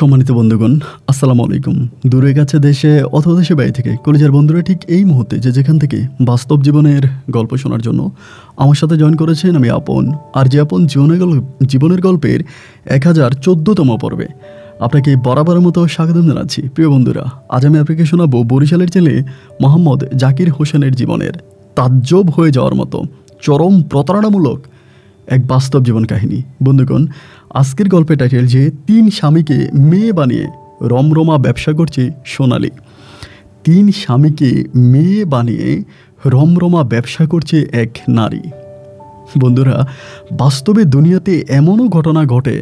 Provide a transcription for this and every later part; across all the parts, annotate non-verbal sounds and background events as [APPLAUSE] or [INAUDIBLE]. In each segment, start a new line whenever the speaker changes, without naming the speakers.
সম্মানিত বন্ধুগণ আসসালামু আলাইকুম দূরে কাছে দেশে অথবা দেশে বাইরে থেকে কলেজের বন্ধুরা ঠিক এই মুহূর্তে যে যেখান থেকে বাস্তব জীবনের গল্প শোনার জন্য আমার সাথে জয়েন করেছেন আমি আপন আর যে আপন জীবনের জীবনের গল্পের এক হাজার চোদ্দোতম পর্বে আপনাকে বরাবরের মতো স্বাগতম জানাচ্ছি প্রিয় বন্ধুরা আজ আমি আপনাকে শোনাবো বরিশালের ছেলে মোহাম্মদ জাকির হোসেনের জীবনের তাজ্জব হয়ে যাওয়ার মতো চরম প্রতারণামূলক এক বাস্তব জীবন কাহিনী বন্ধুগণ আজকের গল্পের টাইটেল যে তিন স্বামীকে মেয়ে বানিয়ে রমরমা ব্যবসা করছে সোনালি তিন স্বামীকে মেয়ে বানিয়ে রমরমা ব্যবসা করছে এক নারী বন্ধুরা বাস্তবে দুনিয়াতে এমনও ঘটনা ঘটে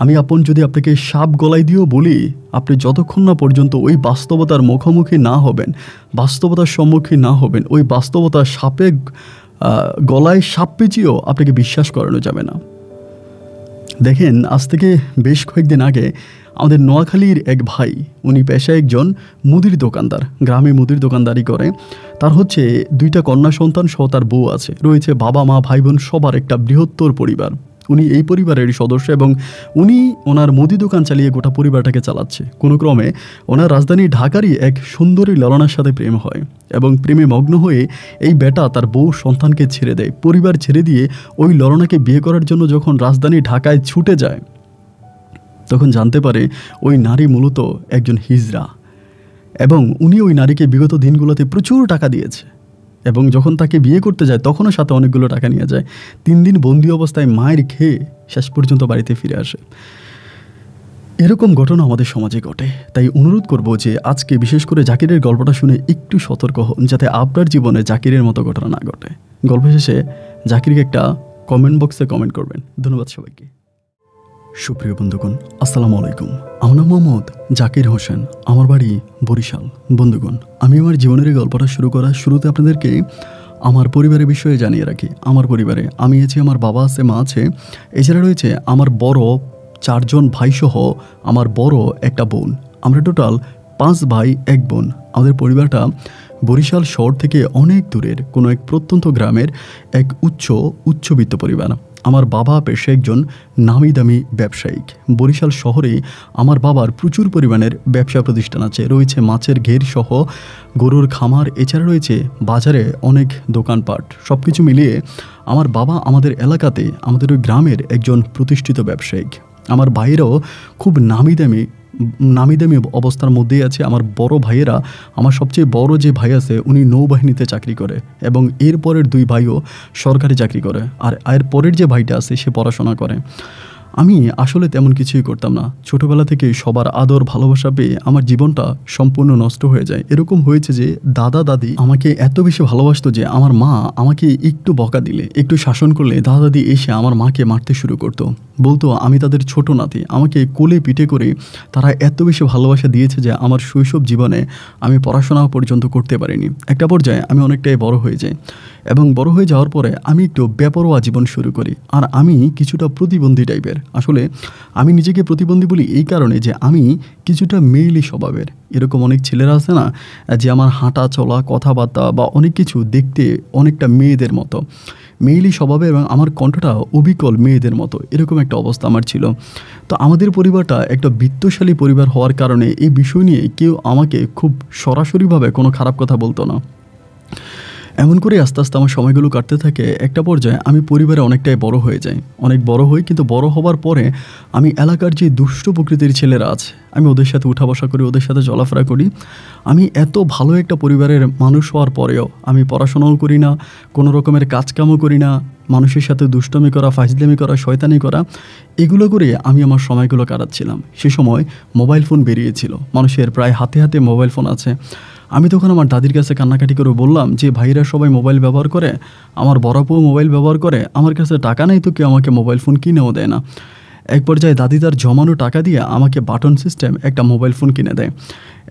আমি আপন যদি আপনাকে সাপ গলায় দিয়েও বলি আপনি যতক্ষণ না পর্যন্ত ওই বাস্তবতার মুখোমুখি না হবেন বাস্তবতার সম্মুখীন না হবেন ওই বাস্তবতা সাপে গলায় সাপ পেঁচিয়েও আপনাকে বিশ্বাস করানো যাবে না দেখেন আজ থেকে বেশ কয়েকদিন আগে আমাদের নোয়াখালীর এক ভাই উনি পেশায় একজন মুদির দোকানদার গ্রামে মুদির দোকানদারি করে তার হচ্ছে দুইটা কন্যা সন্তান সহ তার বউ আছে রয়েছে বাবা মা ভাই বোন সবার একটা বৃহত্তর পরিবার উনি এই পরিবারেরই সদস্য এবং উনি ওনার মুদি দোকান চালিয়ে গোটা পরিবারটাকে চালাচ্ছে কোনো ক্রমে ওনার রাজধানী ঢাকারই এক সুন্দরী ললনার সাথে প্রেম হয় এবং প্রেমে মগ্ন হয়ে এই বেটা তার বউ সন্তানকে ছেড়ে দেয় পরিবার ছেড়ে দিয়ে ওই ললনাকে বিয়ে করার জন্য যখন রাজধানী ঢাকায় ছুটে যায় তখন জানতে পারে ওই নারী মূলত একজন হিজরা এবং উনি ওই নারীকে বিগত দিনগুলোতে প্রচুর টাকা দিয়েছে এবং যখন তাকে বিয়ে করতে যায় তখনও সাথে অনেকগুলো টাকা নিয়ে যায় তিন দিন বন্দি অবস্থায় মায়ের খেয়ে শেষ পর্যন্ত বাড়িতে ফিরে আসে এরকম ঘটনা আমাদের সমাজে ঘটে তাই অনুরোধ করব যে আজকে বিশেষ করে জাকিরের গল্পটা শুনে একটু সতর্ক হন যাতে আপনার জীবনে জাকিরের মতো ঘটনা না ঘটে গল্প শেষে জাকিরকে একটা কমেন্ট বক্সে কমেন্ট করবেন ধন্যবাদ সবাইকে সুপ্রিয় বন্ধুগণ আসসালামু আলাইকুম আমার নাম মোহাম্মদ জাকির হোসেন আমার বাড়ি বরিশাল বন্ধুগণ আমি আমার জীবনের এই গল্পটা শুরু করার শুরুতে আপনাদেরকে আমার পরিবারের বিষয়ে জানিয়ে রাখি আমার পরিবারে আমি আছি আমার বাবা আছে মা আছে এছাড়া রয়েছে আমার বড় চারজন ভাইসহ আমার বড় একটা বোন আমরা টোটাল পাঁচ ভাই এক বোন আমাদের পরিবারটা বরিশাল শহর থেকে অনেক দূরের কোনো এক প্রত্যন্ত গ্রামের এক উচ্চ উচ্চবিত্ত পরিবার আমার বাবা পেশে একজন নামি দামি ব্যবসায়িক বরিশাল শহরে আমার বাবার প্রচুর পরিমাণের ব্যবসা প্রতিষ্ঠান আছে রয়েছে মাছের ঘের সহ গরুর খামার এছাড়া রয়েছে বাজারে অনেক দোকানপাট সব কিছু মিলিয়ে আমার বাবা আমাদের এলাকাতে আমাদের ওই গ্রামের একজন প্রতিষ্ঠিত ব্যবসায়িক আমার বাইরেও খুব নামি দামি নামি দামি অবস্থার মধ্যেই আছে আমার বড় ভাইয়েরা আমার সবচেয়ে বড় যে ভাই আছে উনি নৌবাহিনীতে চাকরি করে এবং এর পরের দুই ভাইও সরকারি চাকরি করে আর এর পরের যে ভাইটা আছে সে পড়াশোনা করে আমি আসলে তেমন কিছুই করতাম না ছোটবেলা থেকে সবার আদর ভালোবাসা পেয়ে আমার জীবনটা সম্পূর্ণ নষ্ট হয়ে যায় এরকম হয়েছে যে দাদা দাদি আমাকে এত বেশি ভালোবাসতো যে আমার মা আমাকে একটু বকা দিলে একটু শাসন করলে দাদা দাদি এসে আমার মাকে মারতে শুরু করতো বলতো আমি তাদের ছোট নাতি আমাকে কোলে পিঠে করে তারা এত বেশি ভালোবাসা দিয়েছে যে আমার শৈশব জীবনে আমি পড়াশোনা পর্যন্ত করতে পারিনি একটা পর্যায়ে আমি অনেকটাই বড় হয়ে যাই এবং বড় হয়ে যাওয়ার পরে আমি একটু বেপরোয়া জীবন শুরু করি আর আমি কিছুটা প্রতিবন্ধী টাইপের আসলে আমি নিজেকে প্রতিবন্ধী বলি এই কারণে যে আমি কিছুটা মেইলি স্বভাবের এরকম অনেক ছেলেরা আছে না যে আমার হাঁটা চলা কথাবার্তা বা অনেক কিছু দেখতে অনেকটা মেয়েদের মতো মেইলি স্বভাবে এবং আমার কণ্ঠটা অবিকল মেয়েদের মতো এরকম একটা অবস্থা আমার ছিল তো আমাদের পরিবারটা একটা বিত্তশালী পরিবার হওয়ার কারণে এই বিষয় নিয়ে কেউ আমাকে খুব সরাসরিভাবে কোনো খারাপ কথা বলতো না এমন করে আস্তে আস্তে আমার সময়গুলো কাটতে থাকে একটা পর্যায়ে আমি পরিবারে অনেকটাই বড় হয়ে যাই অনেক বড় হই কিন্তু বড় হবার পরে আমি এলাকার যে দুষ্ট প্রকৃতির ছেলেরা আছে আমি ওদের সাথে উঠা বসা করি ওদের সাথে চলাফেরা করি আমি এত ভালো একটা পরিবারের মানুষ হওয়ার পরেও আমি পড়াশোনাও করি না কোনো রকমের কাজকামও করি না মানুষের সাথে দুষ্টমি করা ফাজলামি করা শয়তানি করা এগুলো করে আমি আমার সময়গুলো কাটাচ্ছিলাম সে সময় মোবাইল ফোন বেরিয়েছিল মানুষের প্রায় হাতে হাতে মোবাইল ফোন আছে আমি তখন আমার দাদির কাছে কান্নাকাটি করে বললাম যে ভাইরা সবাই মোবাইল ব্যবহার করে আমার বড় বউ মোবাইল ব্যবহার করে আমার কাছে টাকা নেই তো কেউ আমাকে মোবাইল ফোন কিনেও দেয় না এক পর্যায়ে দাদি তার জমানো টাকা দিয়ে আমাকে বাটন সিস্টেম একটা মোবাইল ফোন কিনে দেয়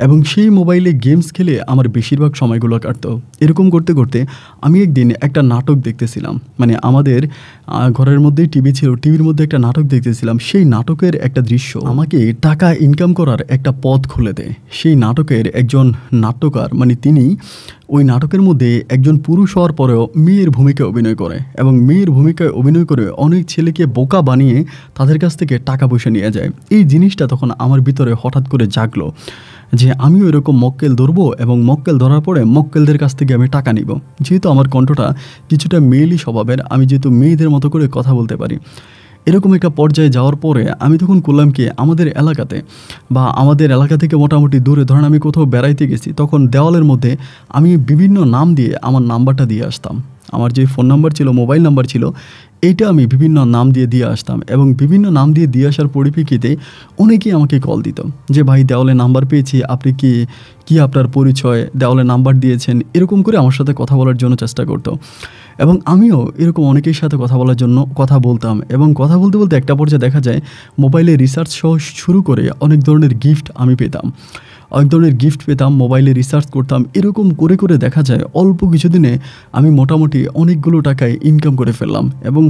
এবং সেই মোবাইলে গেমস খেলে আমার বেশিরভাগ সময়গুলো কাটত এরকম করতে করতে আমি একদিন একটা নাটক দেখতেছিলাম মানে আমাদের ঘরের মধ্যেই টিভি ছিল টিভির মধ্যে একটা নাটক দেখতেছিলাম সেই নাটকের একটা দৃশ্য আমাকে টাকা ইনকাম করার একটা পথ খুলে দেয় সেই নাটকের একজন নাট্যকার মানে তিনি ওই নাটকের মধ্যে একজন পুরুষ হওয়ার পরেও মেয়ের ভূমিকায় অভিনয় করে এবং মেয়ের ভূমিকায় অভিনয় করে অনেক ছেলেকে বোকা বানিয়ে তাদের কাছ থেকে টাকা পয়সা নিয়ে যায় এই জিনিসটা তখন আমার ভিতরে হঠাৎ করে জাগলো যে আমিও এরকম মক্কেল ধরবো এবং মক্কেল ধরার পরে মক্কেলদের কাছ থেকে আমি টাকা নিব যেহেতু আমার কণ্ঠটা কিছুটা মেয়েলি স্বভাবের আমি যেহেতু মেয়েদের মতো করে কথা বলতে পারি এরকম একটা পর্যায়ে যাওয়ার পরে আমি তখন করলাম কি আমাদের এলাকাতে বা আমাদের এলাকা থেকে মোটামুটি দূরে ধরেন আমি কোথাও বেড়াইতে গেছি তখন দেওয়ালের মধ্যে আমি বিভিন্ন নাম দিয়ে আমার নাম্বারটা দিয়ে আসতাম আমার যে ফোন নাম্বার ছিল মোবাইল নাম্বার ছিল এইটা আমি বিভিন্ন নাম দিয়ে দিয়ে আসতাম এবং বিভিন্ন নাম দিয়ে দিয়ে আসার পরিপ্রেক্ষিতে অনেকেই আমাকে কল দিত যে ভাই দেওয়ালে নাম্বার পেয়েছি আপনি কি কি আপনার পরিচয় দেওয়ালে নাম্বার দিয়েছেন এরকম করে আমার সাথে কথা বলার জন্য চেষ্টা করতো এবং আমিও এরকম অনেকের সাথে কথা বলার জন্য কথা বলতাম এবং কথা বলতে বলতে একটা পর্যায়ে দেখা যায় মোবাইলে রিসার্চ সহ শুরু করে অনেক ধরনের গিফট আমি পেতাম অনেক ধরনের গিফট পেতাম মোবাইলে রিসার্চ করতাম এরকম করে করে দেখা যায় অল্প কিছুদিনে আমি মোটামুটি অনেকগুলো টাকায় ইনকাম করে ফেললাম এবং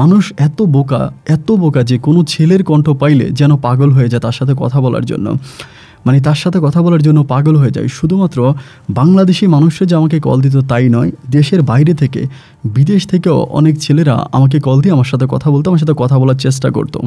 মানুষ এত বোকা এত বোকা যে কোনো ছেলের কণ্ঠ পাইলে যেন পাগল হয়ে যায় তার সাথে কথা বলার জন্য মানে তার সাথে কথা বলার জন্য পাগল হয়ে যায় শুধুমাত্র বাংলাদেশি মানুষরা যে আমাকে কল দিত তাই নয় দেশের বাইরে থেকে বিদেশ থেকেও অনেক ছেলেরা আমাকে কল দিয়ে আমার সাথে কথা বলতো আমার সাথে কথা বলার চেষ্টা করতো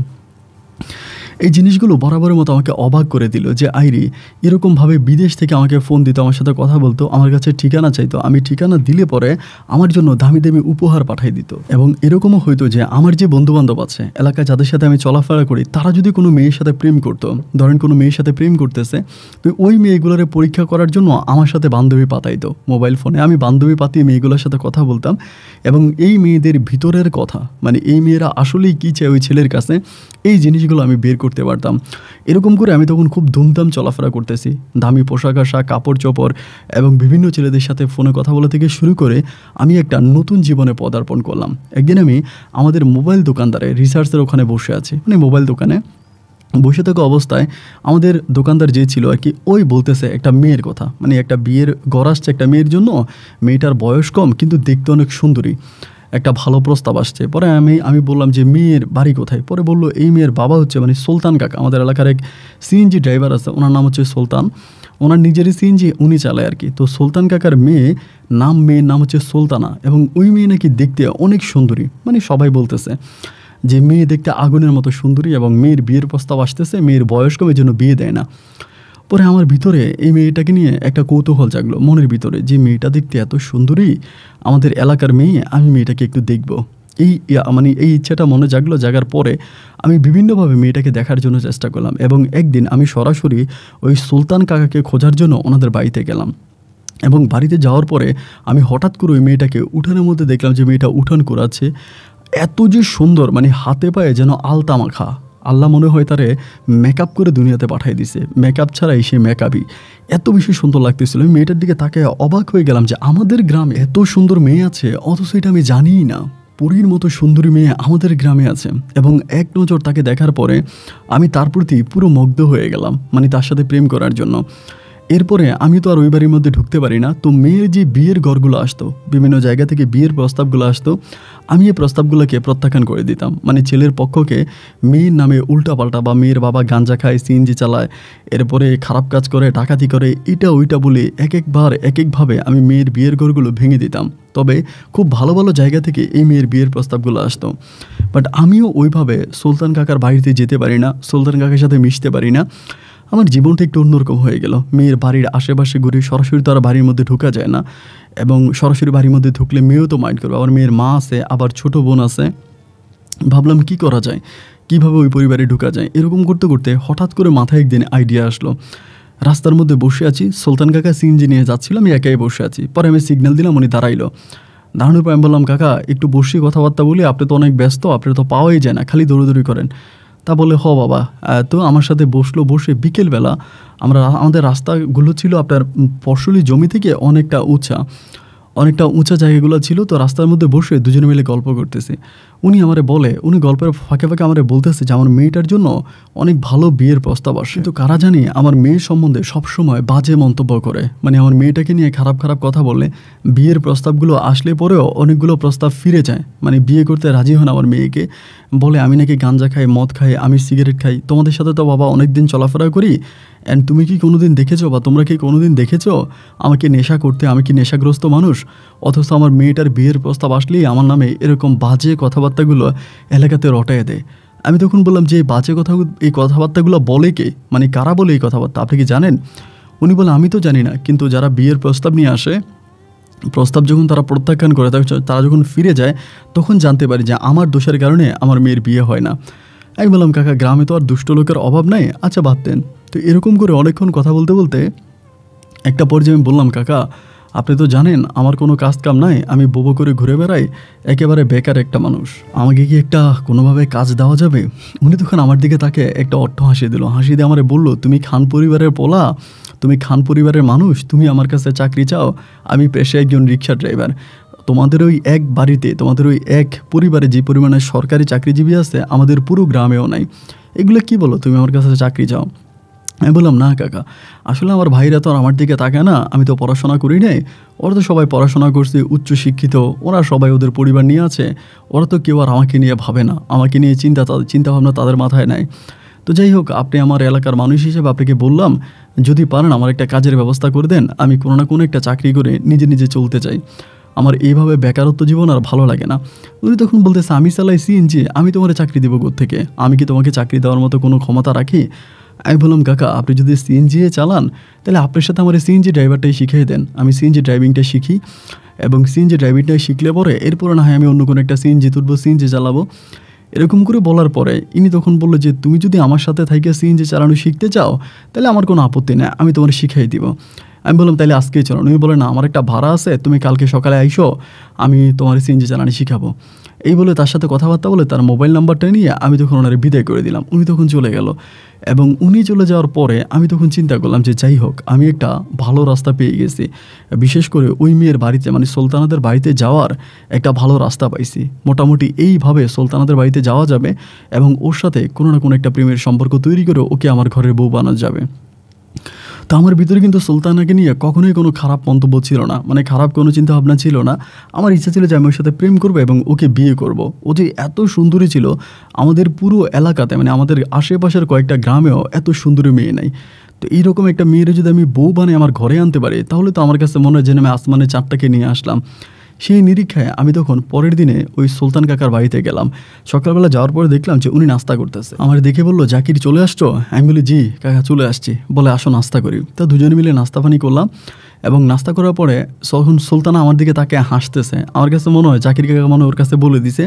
এই জিনিসগুলো বরাবরের মতো আমাকে অবাক করে দিল যে আইরি এরকমভাবে বিদেশ থেকে আমাকে ফোন দিত আমার সাথে কথা বলতো আমার কাছে ঠিকানা চাইতো আমি ঠিকানা দিলে পরে আমার জন্য দামি দামি উপহার পাঠাই দিত এবং এরকমও হইতো যে আমার যে বন্ধুবান্ধব আছে এলাকায় যাদের সাথে আমি চলাফেরা করি তারা যদি কোনো মেয়ের সাথে প্রেম করতো ধরেন কোনো মেয়ের সাথে প্রেম করতেছে তো ওই মেয়েগুলোর পরীক্ষা করার জন্য আমার সাথে বান্ধবী পাতাইতো মোবাইল ফোনে আমি বান্ধবী পাতিয়ে মেয়েগুলোর সাথে কথা বলতাম এবং এই মেয়েদের ভিতরের কথা মানে এই মেয়েরা আসলেই কী চায় ওই ছেলের কাছে এই জিনিসগুলো আমি বের করতে পারতাম এরকম করে আমি তখন খুব ধুমধাম চলাফেরা করতেছি দামি পোশাক আশাক কাপড় চোপড় এবং বিভিন্ন ছেলেদের সাথে ফোনে কথা বলা থেকে শুরু করে আমি একটা নতুন জীবনে পদার্পণ করলাম একদিন আমি আমাদের মোবাইল দোকানদারে রিসার্চের ওখানে বসে আছি মানে মোবাইল দোকানে বসে থাকা অবস্থায় আমাদের দোকানদার যে ছিল আর কি ওই বলতেছে একটা মেয়ের কথা মানে একটা বিয়ের গড় আসছে একটা মেয়ের জন্য মেয়েটার বয়স কম কিন্তু দেখতে অনেক সুন্দরী একটা ভালো প্রস্তাব আসছে পরে আমি আমি বললাম যে মেয়ের বাড়ি কোথায় পরে বলল এই মেয়ের বাবা হচ্ছে মানে সুলতান কাকা আমাদের এলাকার এক সিএনজি ড্রাইভার আছে ওনার নাম হচ্ছে সুলতান ওনার নিজেরই সিএনজি উনি চালায় আর কি তো সুলতান কাকার মেয়ে নাম মেয়ের নাম হচ্ছে সুলতানা এবং ওই মেয়ে নাকি দেখতে অনেক সুন্দরী মানে সবাই বলতেছে যে মেয়ে দেখতে আগুনের মতো সুন্দরী এবং মেয়ের বিয়ের প্রস্তাব আসতেছে মেয়ের বয়স্ক মেয়ের জন্য বিয়ে দেয় না পরে আমার ভিতরে এই মেয়েটাকে নিয়ে একটা কৌতূহল জাগলো মনের ভিতরে যে মেয়েটা দেখতে এত সুন্দরী আমাদের এলাকার মেয়ে আমি মেয়েটাকে একটু দেখব এই মানে এই ইচ্ছাটা মনে জাগলো জাগার পরে আমি বিভিন্নভাবে মেয়েটাকে দেখার জন্য চেষ্টা করলাম এবং একদিন আমি সরাসরি ওই সুলতান কাকাকে খোঁজার জন্য ওনাদের বাড়িতে গেলাম এবং বাড়িতে যাওয়ার পরে আমি হঠাৎ করে ওই মেয়েটাকে উঠানের মধ্যে দেখলাম যে মেয়েটা উঠান করাচ্ছে এত যে সুন্দর মানে হাতে পায়ে যেন আলতা মাখা আল্লাহ মনে হয় তারে মেকআপ করে দুনিয়াতে পাঠাই দিছে মেকআপ ছাড়াই সে মেকআপই এত বেশি সুন্দর লাগতেছিল আমি মেয়েটার দিকে তাকে অবাক হয়ে গেলাম যে আমাদের গ্রামে এত সুন্দর মেয়ে আছে অথচ এটা আমি জানিই না পুরীর মতো সুন্দরী মেয়ে আমাদের গ্রামে আছে এবং এক নজর তাকে দেখার পরে আমি তার প্রতি পুরো মুগ্ধ হয়ে গেলাম মানে তার সাথে প্রেম করার জন্য এরপরে আমি তো আর ওই বাড়ির মধ্যে ঢুকতে পারি না তো মেয়ের যে বিয়ের ঘরগুলো আসতো বিভিন্ন জায়গা থেকে বিয়ের প্রস্তাবগুলো আসতো আমি এই প্রস্তাবগুলোকে প্রত্যাখ্যান করে দিতাম মানে ছেলের পক্ষকে মেয়ের নামে উল্টাপাল্টা বা মেয়ের বাবা গাঞ্জা খায় সিএনজি চালায় এরপরে খারাপ কাজ করে ডাকাতি করে এটা ওইটা বলে এক একবার এক একভাবে আমি মেয়ের বিয়ের ঘরগুলো ভেঙে দিতাম তবে খুব ভালো ভালো জায়গা থেকে এই মেয়ের বিয়ের প্রস্তাবগুলো আসতো বাট আমিও ওইভাবে সুলতান কাকার বাড়িতে যেতে পারি না সুলতান কাকার সাথে মিশতে পারি না আমার জীবনটা একটু অন্যরকম হয়ে গেল মেয়ের বাড়ির আশেপাশে ঘুরে সরাসরি তো আর বাড়ির মধ্যে ঢুকা যায় না এবং সরাসরি বাড়ির মধ্যে ঢুকলে মেয়েও তো মাইন্ড করবে আবার মেয়ের মা আছে আবার ছোট বোন আছে ভাবলাম কি করা যায় কিভাবে ওই পরিবারে ঢুকা যায় এরকম করতে করতে হঠাৎ করে মাথায় একদিন আইডিয়া আসলো রাস্তার মধ্যে বসে আছি সুলতান কাকা সিএনজি নিয়ে যাচ্ছিল আমি একাই বসে আছি পরে আমি সিগন্যাল দিলাম উনি দাঁড়াইলো দাঁড়ানোর পর আমি বললাম কাকা একটু বসে কথাবার্তা বলি আপনি তো অনেক ব্যস্ত আপনি তো পাওয়াই যায় না খালি দৌড়ি করেন তা বলে হ বাবা তো আমার সাথে বসলো বসে বিকেলবেলা আমরা আমাদের রাস্তাগুলো ছিল আপনার ফসলি জমি থেকে অনেকটা উঁচা অনেকটা উঁচা জায়গাগুলো ছিল তো রাস্তার মধ্যে বসে দুজনে মিলে গল্প করতেছি উনি আমারে বলে উনি গল্পের ফাঁকে ফাঁকে আমারে বলতেছে যে আমার মেয়েটার জন্য অনেক ভালো বিয়ের প্রস্তাব আসে কিন্তু কারা জানি আমার মেয়ে সম্বন্ধে সবসময় বাজে মন্তব্য করে মানে আমার মেয়েটাকে নিয়ে খারাপ খারাপ কথা বললে বিয়ের প্রস্তাবগুলো আসলে পরেও অনেকগুলো প্রস্তাব ফিরে যায় মানে বিয়ে করতে রাজি হন আমার মেয়েকে বলে আমি নাকি গাঞ্জা খাই মদ খাই আমি সিগারেট খাই তোমাদের সাথে তো বাবা অনেক দিন চলাফেরা করি অ্যান্ড তুমি কি কোনোদিন দেখেছো বা তোমরা কি কোনোদিন দেখেছো আমাকে নেশা করতে আমি কি নেশাগ্রস্ত মানুষ অথচ আমার মেয়েটার বিয়ের প্রস্তাব আসলেই আমার নামে এরকম বাজে কথাবার্তাগুলো এলাকাতে রটায় দেয় আমি তখন বললাম যে বাজে কথা এই কথাবার্তাগুলো বলে কে মানে কারা বলে এই কথাবার্তা আপনি কি জানেন উনি বলে আমি তো জানি না কিন্তু যারা বিয়ের প্রস্তাব নিয়ে আসে প্রস্তাব যখন তারা প্রত্যাখ্যান করে তারা যখন ফিরে যায় তখন জানতে পারি যে আমার দোষের কারণে আমার মেয়ের বিয়ে হয় না আমি বললাম কাকা গ্রামে তো আর দুষ্ট লোকের অভাব নাই আচ্ছা ভাবতেন তো এরকম করে অনেকক্ষণ কথা বলতে বলতে একটা পর্যায়ে আমি বললাম কাকা আপনি তো জানেন আমার কোনো কাজ কাম নাই আমি বোবো করে ঘুরে বেড়াই একেবারে বেকার একটা মানুষ আমাকে কি একটা কোনোভাবে কাজ দেওয়া যাবে উনি তখন আমার দিকে তাকে একটা অর্থ হাসি দিল হাসি দিয়ে আমারে বললো তুমি খান পরিবারের পোলা তুমি খান পরিবারের মানুষ তুমি আমার কাছে চাকরি চাও আমি পেশায় একজন রিক্সা ড্রাইভার তোমাদের ওই এক বাড়িতে তোমাদের ওই এক পরিবারে যে পরিমাণে সরকারি চাকরিজীবী আছে আমাদের পুরো গ্রামেও নাই এগুলো কি বলো তুমি আমার কাছে চাকরি চাও আমি বললাম না কাকা আসলে আমার ভাইরা তো আর আমার দিকে তাকে না আমি তো পড়াশোনা করি নাই ওরা তো সবাই পড়াশোনা করছে উচ্চশিক্ষিত ওরা সবাই ওদের পরিবার নিয়ে আছে ওরা তো কেউ আর আমাকে নিয়ে ভাবে না আমাকে নিয়ে চিন্তা চিন্তাভাবনা তাদের মাথায় নাই তো যাই হোক আপনি আমার এলাকার মানুষ হিসেবে আপনাকে বললাম যদি পারেন আমার একটা কাজের ব্যবস্থা করে দেন আমি কোনো না কোনো একটা চাকরি করে নিজে নিজে চলতে চাই আমার এইভাবে বেকারত্ব জীবন আর ভালো লাগে না উনি তখন বলতেছে আমি চালাই সিএনজি আমি তোমার চাকরি দেবো থেকে আমি কি তোমাকে চাকরি দেওয়ার মতো কোনো ক্ষমতা রাখি আমি বললাম কাকা আপনি যদি সিএনজি চালান তাহলে আপনার সাথে আমার সিএনজি ড্রাইভারটাই শিখিয়ে দেন আমি সিএনজি ড্রাইভিংটা শিখি এবং সিএনজি ড্রাইভিংটা শিখলে পরে এরপরে না হয় আমি অন্য কোনো একটা সিএনজি তুলবো সিএনজি চালাবো এরকম করে বলার পরে ইনি তখন বললো যে তুমি যদি আমার সাথে থাকে সিএনজি চালানো শিখতে চাও তাহলে আমার কোনো আপত্তি নেই আমি তোমার শিখিয়ে দিব আমি বললাম তাহলে আজকেই চালানো উনি বলে না আমার একটা ভাড়া আছে তুমি কালকে সকালে আইসো আমি তোমার সিএনজি চালানো শিখাবো এই বলে তার সাথে কথাবার্তা বলে তার মোবাইল নাম্বারটা নিয়ে আমি তখন ওনারে বিদায় করে দিলাম উনি তখন চলে গেল এবং উনি চলে যাওয়ার পরে আমি তখন চিন্তা করলাম যে যাই হোক আমি একটা ভালো রাস্তা পেয়ে গেছি বিশেষ করে ওই মেয়ের বাড়িতে মানে সুলতানাদের বাড়িতে যাওয়ার একটা ভালো রাস্তা পাইছি মোটামুটি এইভাবে সুলতানাদের বাড়িতে যাওয়া যাবে এবং ওর সাথে কোনো না কোনো একটা প্রেমের সম্পর্ক তৈরি করে ওকে আমার ঘরের বউ বানানো যাবে তো আমার ভিতরে কিন্তু সুলতানাকে নিয়ে কখনোই কোনো খারাপ মন্তব্য ছিল না মানে খারাপ কোনো চিন্তা ভাবনা ছিল না আমার ইচ্ছা ছিল যে আমি ওর সাথে প্রেম করবো এবং ওকে বিয়ে করব। ও যে এত সুন্দরী ছিল আমাদের পুরো এলাকাতে মানে আমাদের আশেপাশের কয়েকটা গ্রামেও এত সুন্দরী মেয়ে নাই তো এইরকম একটা মেয়েরে যদি আমি বউ বানিয়ে আমার ঘরে আনতে পারি তাহলে তো আমার কাছে মনে হয় যেন আমি আসমানের চাঁদটাকে নিয়ে আসলাম সেই নিরীক্ষায় আমি তখন পরের দিনে ওই সুলতান কাকার বাড়িতে গেলাম সকালবেলা যাওয়ার পরে দেখলাম যে উনি নাস্তা করতেছে আমার দেখে বললো জাকির চলে আসছো আমি বলি জি কাকা চলে আসছি বলে আসো নাস্তা করি তা দুজনে মিলে নাস্তা পানি করলাম এবং নাস্তা করার পরে তখন সুলতানা আমার দিকে তাকে হাসতেছে আমার কাছে মনে হয় জাকির কাকা মনে ওর কাছে বলে দিছে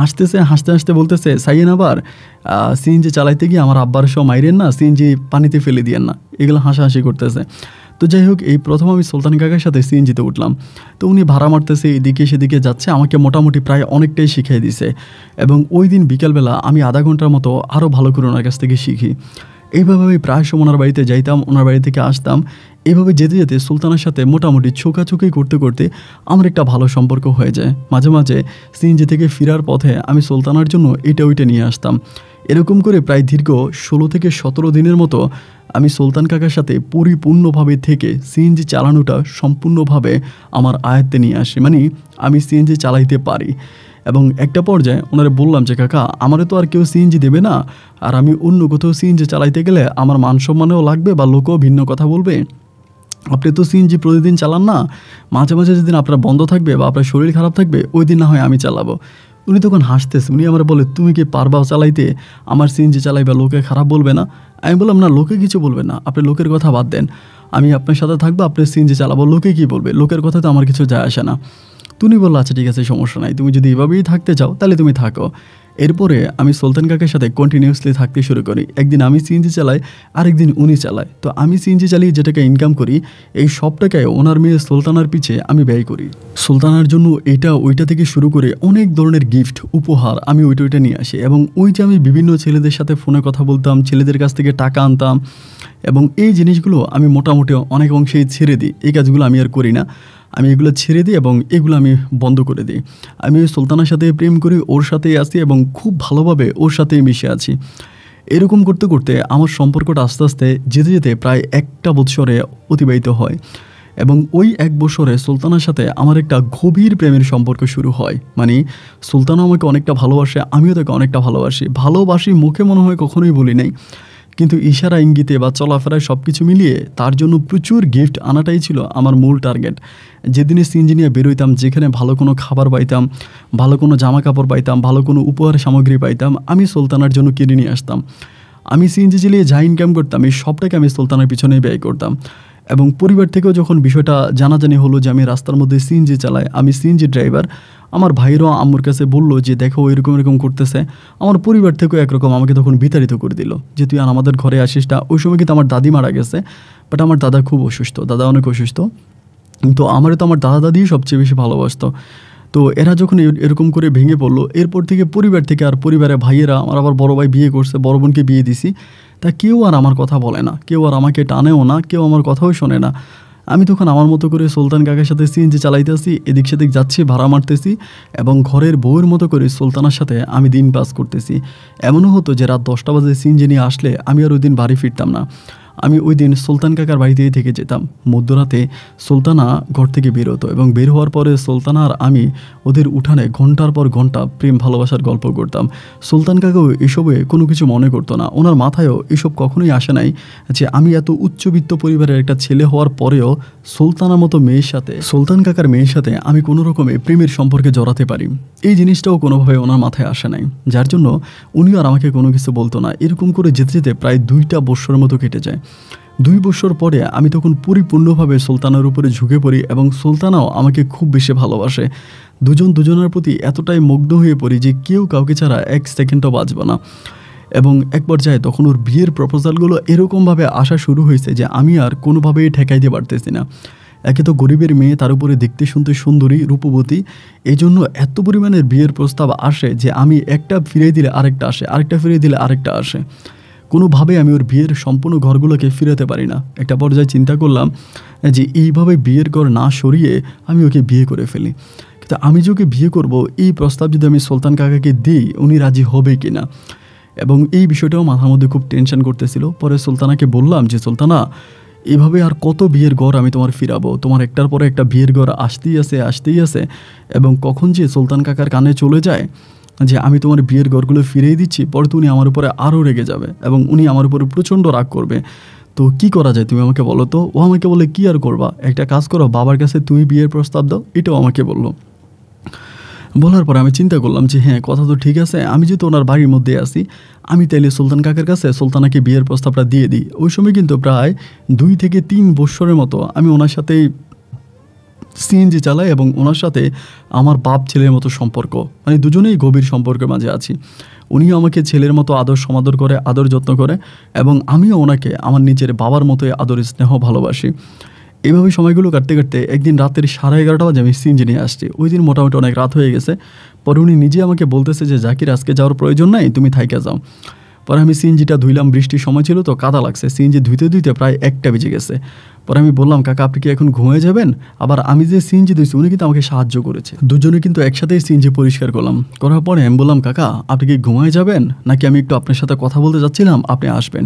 হাসতেছে হাসতে হাসতে বলতেছে সাইয়েন আবার সিএনজি চালাইতে গিয়ে আমার আব্বার সব মাইরেন না সিএনজি পানিতে ফেলে দিয়েন না এগুলো হাসাহাসি করতেছে তো যাই হোক এই প্রথম আমি সুলতান কাকার সাথে সিএনজিতে উঠলাম তো উনি ভাড়া মারতেছে এদিকে সেদিকে যাচ্ছে আমাকে মোটামুটি প্রায় অনেকটাই শিখিয়ে দিছে এবং ওই দিন বিকালবেলা আমি আধা ঘন্টার মতো আরও ভালো করে ওনার কাছ থেকে শিখি এইভাবে আমি প্রায়শ ওনার বাড়িতে যাইতাম ওনার বাড়ি থেকে আসতাম এভাবে যেতে যেতে সুলতানের সাথে মোটামুটি ছোকাছুকি করতে করতে আমার একটা ভালো সম্পর্ক হয়ে যায় মাঝে মাঝে সিএনজি থেকে ফেরার পথে আমি সুলতানার জন্য এটা ওইটা নিয়ে আসতাম এরকম করে প্রায় দীর্ঘ ষোলো থেকে সতেরো দিনের মতো আমি সুলতান কাকার সাথে পরিপূর্ণভাবে থেকে সিএনজি চালানোটা সম্পূর্ণভাবে আমার আয়ত্তে নিয়ে আসি মানে আমি সিএনজি চালাইতে পারি এবং একটা পর্যায়ে ওনারা বললাম যে কাকা আমারে তো আর কেউ সিএনজি দেবে না আর আমি অন্য কোথাও সিএনজি চালাইতে গেলে আমার মান সম্মানেও লাগবে বা লোকও ভিন্ন কথা বলবে আপনি তো সিএনজি প্রতিদিন চালান না মাঝে মাঝে যেদিন আপনার বন্ধ থাকবে বা আপনার শরীর খারাপ থাকবে ওই দিন না হয় আমি চালাবো উনি তখন হাসতেছে উনি আমার বলে তুমি কি পারবা চালাইতে আমার সিএনজি চালাইবা লোকে খারাপ বলবে না আমি বললাম না লোকে কিছু বলবে না আপনি লোকের কথা বাদ দেন আমি আপনার সাথে থাকবো আপনি যে চালাবো লোকে কি বলবে লোকের কথা তো আমার কিছু যায় আসে না তুমি বললো আচ্ছা ঠিক আছে সমস্যা নাই তুমি যদি এভাবেই থাকতে চাও তাহলে তুমি থাকো এরপরে আমি সুলতান কাকার সাথে কন্টিনিউসলি থাকতে শুরু করি একদিন আমি সিএনজি চালাই আরেকদিন উনি চালায় তো আমি সিএনজি চালিয়ে যেটাকে ইনকাম করি এই সব টাকায় ওনার মেয়ে সুলতানার পিছে আমি ব্যয় করি সুলতানার জন্য এটা ওইটা থেকে শুরু করে অনেক ধরনের গিফট উপহার আমি ওইটা ওইটা নিয়ে আসি এবং ওই যে আমি বিভিন্ন ছেলেদের সাথে ফোনে কথা বলতাম ছেলেদের কাছ থেকে টাকা আনতাম এবং এই জিনিসগুলো আমি মোটামুটি অনেক অংশেই ছেড়ে দিই এই কাজগুলো আমি আর করি না আমি এগুলো ছেড়ে দিই এবং এগুলো আমি বন্ধ করে দিই আমি সুলতানার সাথে প্রেম করি ওর সাথেই আছি এবং খুব ভালোভাবে ওর সাথেই মিশে আছি এরকম করতে করতে আমার সম্পর্কটা আস্তে আস্তে যেতে যেতে প্রায় একটা বৎসরে অতিবাহিত হয় এবং ওই এক বছরে সুলতানার সাথে আমার একটা গভীর প্রেমের সম্পর্ক শুরু হয় মানে সুলতানা আমাকে অনেকটা ভালোবাসে আমিও তাকে অনেকটা ভালোবাসি ভালোবাসি মুখে মনে হয় কখনোই বলি নাই কিন্তু ইশারা ইঙ্গিতে বা চলাফেরায় সব কিছু মিলিয়ে তার জন্য প্রচুর গিফট আনাটাই ছিল আমার মূল টার্গেট যেদিনে সিঞ্জিনিয়া বেরোইতাম যেখানে ভালো কোনো খাবার পাইতাম ভালো কোনো জামা কাপড় পাইতাম ভালো কোনো উপহার সামগ্রী পাইতাম আমি সুলতানার জন্য কিনে নিয়ে আসতাম আমি সিএনজি চালিয়ে যা ইনকাম করতাম এই সবটাকে আমি সুলতানার পিছনেই ব্যয় করতাম এবং পরিবার থেকেও যখন বিষয়টা জানাজানি হলো যে আমি রাস্তার মধ্যে সিএনজি চালাই আমি সিএনজি ড্রাইভার আমার ভাইরাও আম্মুর কাছে বললো যে দেখো এরকম এরকম করতেছে আমার পরিবার থেকেও একরকম আমাকে তখন বিতাড়িত করে দিল যে তুই আর আমাদের ঘরে আসিস না ওই সময় কিন্তু আমার দাদি মারা গেছে বাট আমার দাদা খুব অসুস্থ দাদা অনেক অসুস্থ তো আমারও তো আমার দাদা দাদিই সবচেয়ে বেশি ভালোবাসত তো এরা যখন এরকম করে ভেঙে পড়লো এরপর থেকে পরিবার থেকে আর পরিবারের ভাইয়েরা আমার আবার বড় ভাই বিয়ে করছে বড় বোনকে বিয়ে দিছি তা কেউ আর আমার কথা বলে না কেউ আর আমাকে টানেও না কেউ আমার কথাও শোনে না আমি তখন আমার মতো করে সুলতান কাকার সাথে সিএনজি চালাইতেছি এদিক সেদিক যাচ্ছি ভাড়া মারতেছি এবং ঘরের বউয়ের মতো করে সুলতানার সাথে আমি দিন পাস করতেছি এমনও হতো যে রাত দশটা বাজে সিএনজি নিয়ে আসলে আমি আর ওই দিন বাড়ি ফিরতাম না আমি ওই দিন সুলতান কাকার বাড়িতেই থেকে যেতাম মধ্যরাতে সুলতানা ঘর থেকে বেরোতো এবং বের হওয়ার পরে সুলতানা আর আমি ওদের উঠানে ঘন্টার পর ঘন্টা প্রেম ভালোবাসার গল্প করতাম সুলতান কাকাও এসবে কোনো কিছু মনে করতো না ওনার মাথায়ও এসব কখনোই আসে নাই যে আমি এত উচ্চবিত্ত পরিবারের একটা ছেলে হওয়ার পরেও সুলতানার মতো মেয়ের সাথে সুলতান কাকার মেয়ের সাথে আমি কোনো রকমে প্রেমের সম্পর্কে জড়াতে পারি এই জিনিসটাও কোনোভাবে ওনার মাথায় আসে নাই যার জন্য উনি আর আমাকে কোনো কিছু বলতো না এরকম করে যেতে যেতে প্রায় দুইটা বৎসর মতো কেটে যায় দুই বছর পরে আমি তখন পরিপূর্ণভাবে সুলতানার উপরে ঝুঁকে পড়ি এবং সুলতানাও আমাকে খুব বেশি ভালোবাসে দুজন দুজনের প্রতি এতটাই মগ্ন হয়ে পড়ি যে কেউ কাউকে ছাড়া এক সেকেন্ডও বাঁচব না এবং এক পর্যায়ে তখন ওর বিয়ের প্রপোজালগুলো এরকমভাবে আসা শুরু হয়েছে যে আমি আর কোনোভাবেই ঠেকাইতে পারতেছি না একে তো গরিবের মেয়ে তার উপরে দেখতে শুনতে সুন্দরী রূপবতী এই জন্য এত পরিমাণের বিয়ের প্রস্তাব আসে যে আমি একটা ফিরে দিলে আরেকটা আসে আরেকটা ফিরে দিলে আরেকটা আসে কোনোভাবেই আমি ওর বিয়ের সম্পূর্ণ ঘরগুলোকে ফিরাতে পারি না একটা পর্যায়ে চিন্তা করলাম যে এইভাবে বিয়ের ঘর না সরিয়ে আমি ওকে বিয়ে করে ফেলি কিন্তু আমি যে ওকে বিয়ে করব এই প্রস্তাব যদি আমি সুলতান কাকাকে দিই উনি রাজি হবে কি না এবং এই বিষয়টাও মাথার মধ্যে খুব টেনশন করতেছিল পরে সুলতানাকে বললাম যে সুলতানা এভাবে আর কত বিয়ের ঘর আমি তোমার ফিরাবো তোমার একটার পরে একটা বিয়ের ঘর আসতেই আছে আসতেই আছে এবং কখন যে সুলতান কাকার কানে চলে যায় যে আমি তোমার বিয়ের ঘরগুলো ফিরিয়ে দিচ্ছি পরে তো উনি আমার উপরে আরও রেগে যাবে এবং উনি আমার উপরে প্রচণ্ড রাগ করবে তো কি করা যায় তুমি আমাকে বলো তো ও আমাকে বলে কি আর করবা একটা কাজ করো বাবার কাছে তুমি বিয়ের প্রস্তাব দাও এটাও আমাকে বললো বলার পর আমি চিন্তা করলাম যে হ্যাঁ কথা তো ঠিক আছে আমি যেহেতু ওনার বাড়ির মধ্যে আছি আমি তাইলে সুলতান কাকার কাছে সুলতানাকে বিয়ের প্রস্তাবটা দিয়ে দিই ওই সময় কিন্তু প্রায় দুই থেকে তিন বৎসরের মতো আমি ওনার সাথেই সিএনজি চালায় এবং ওনার সাথে আমার বাপ ছেলের মতো সম্পর্ক মানে দুজনেই গভীর সম্পর্কের মাঝে আছি উনিও আমাকে ছেলের মতো আদর সমাদর করে আদর যত্ন করে এবং আমিও ওনাকে আমার নিজের বাবার মতোই আদর স্নেহ ভালোবাসি এইভাবে সময়গুলো কাটতে কাটতে একদিন রাতের সাড়ে এগারোটা বাজে আমি সিএনজি নিয়ে আসছি ওই দিন মোটামুটি অনেক রাত হয়ে গেছে পরে উনি নিজে আমাকে বলতেছে যে জাকির আজকে যাওয়ার প্রয়োজন নাই তুমি থাইকে যাও পরে আমি সিএনজিটা ধুইলাম বৃষ্টির সময় ছিল তো কাদা লাগছে সিএনজি ধুইতে ধুইতে প্রায় একটা বেজে গেছে পরে আমি বললাম কাকা আপনি কি এখন ঘুমিয়ে যাবেন আবার আমি যে সিএনজি দিয়েছি উনি কিন্তু আমাকে সাহায্য করেছে দুজনে কিন্তু একসাথেই সিএনজি পরিষ্কার করলাম করার পরে আমি বললাম কাকা আপনি কি ঘুমিয়ে যাবেন নাকি আমি একটু আপনার সাথে কথা বলতে যাচ্ছিলাম আপনি আসবেন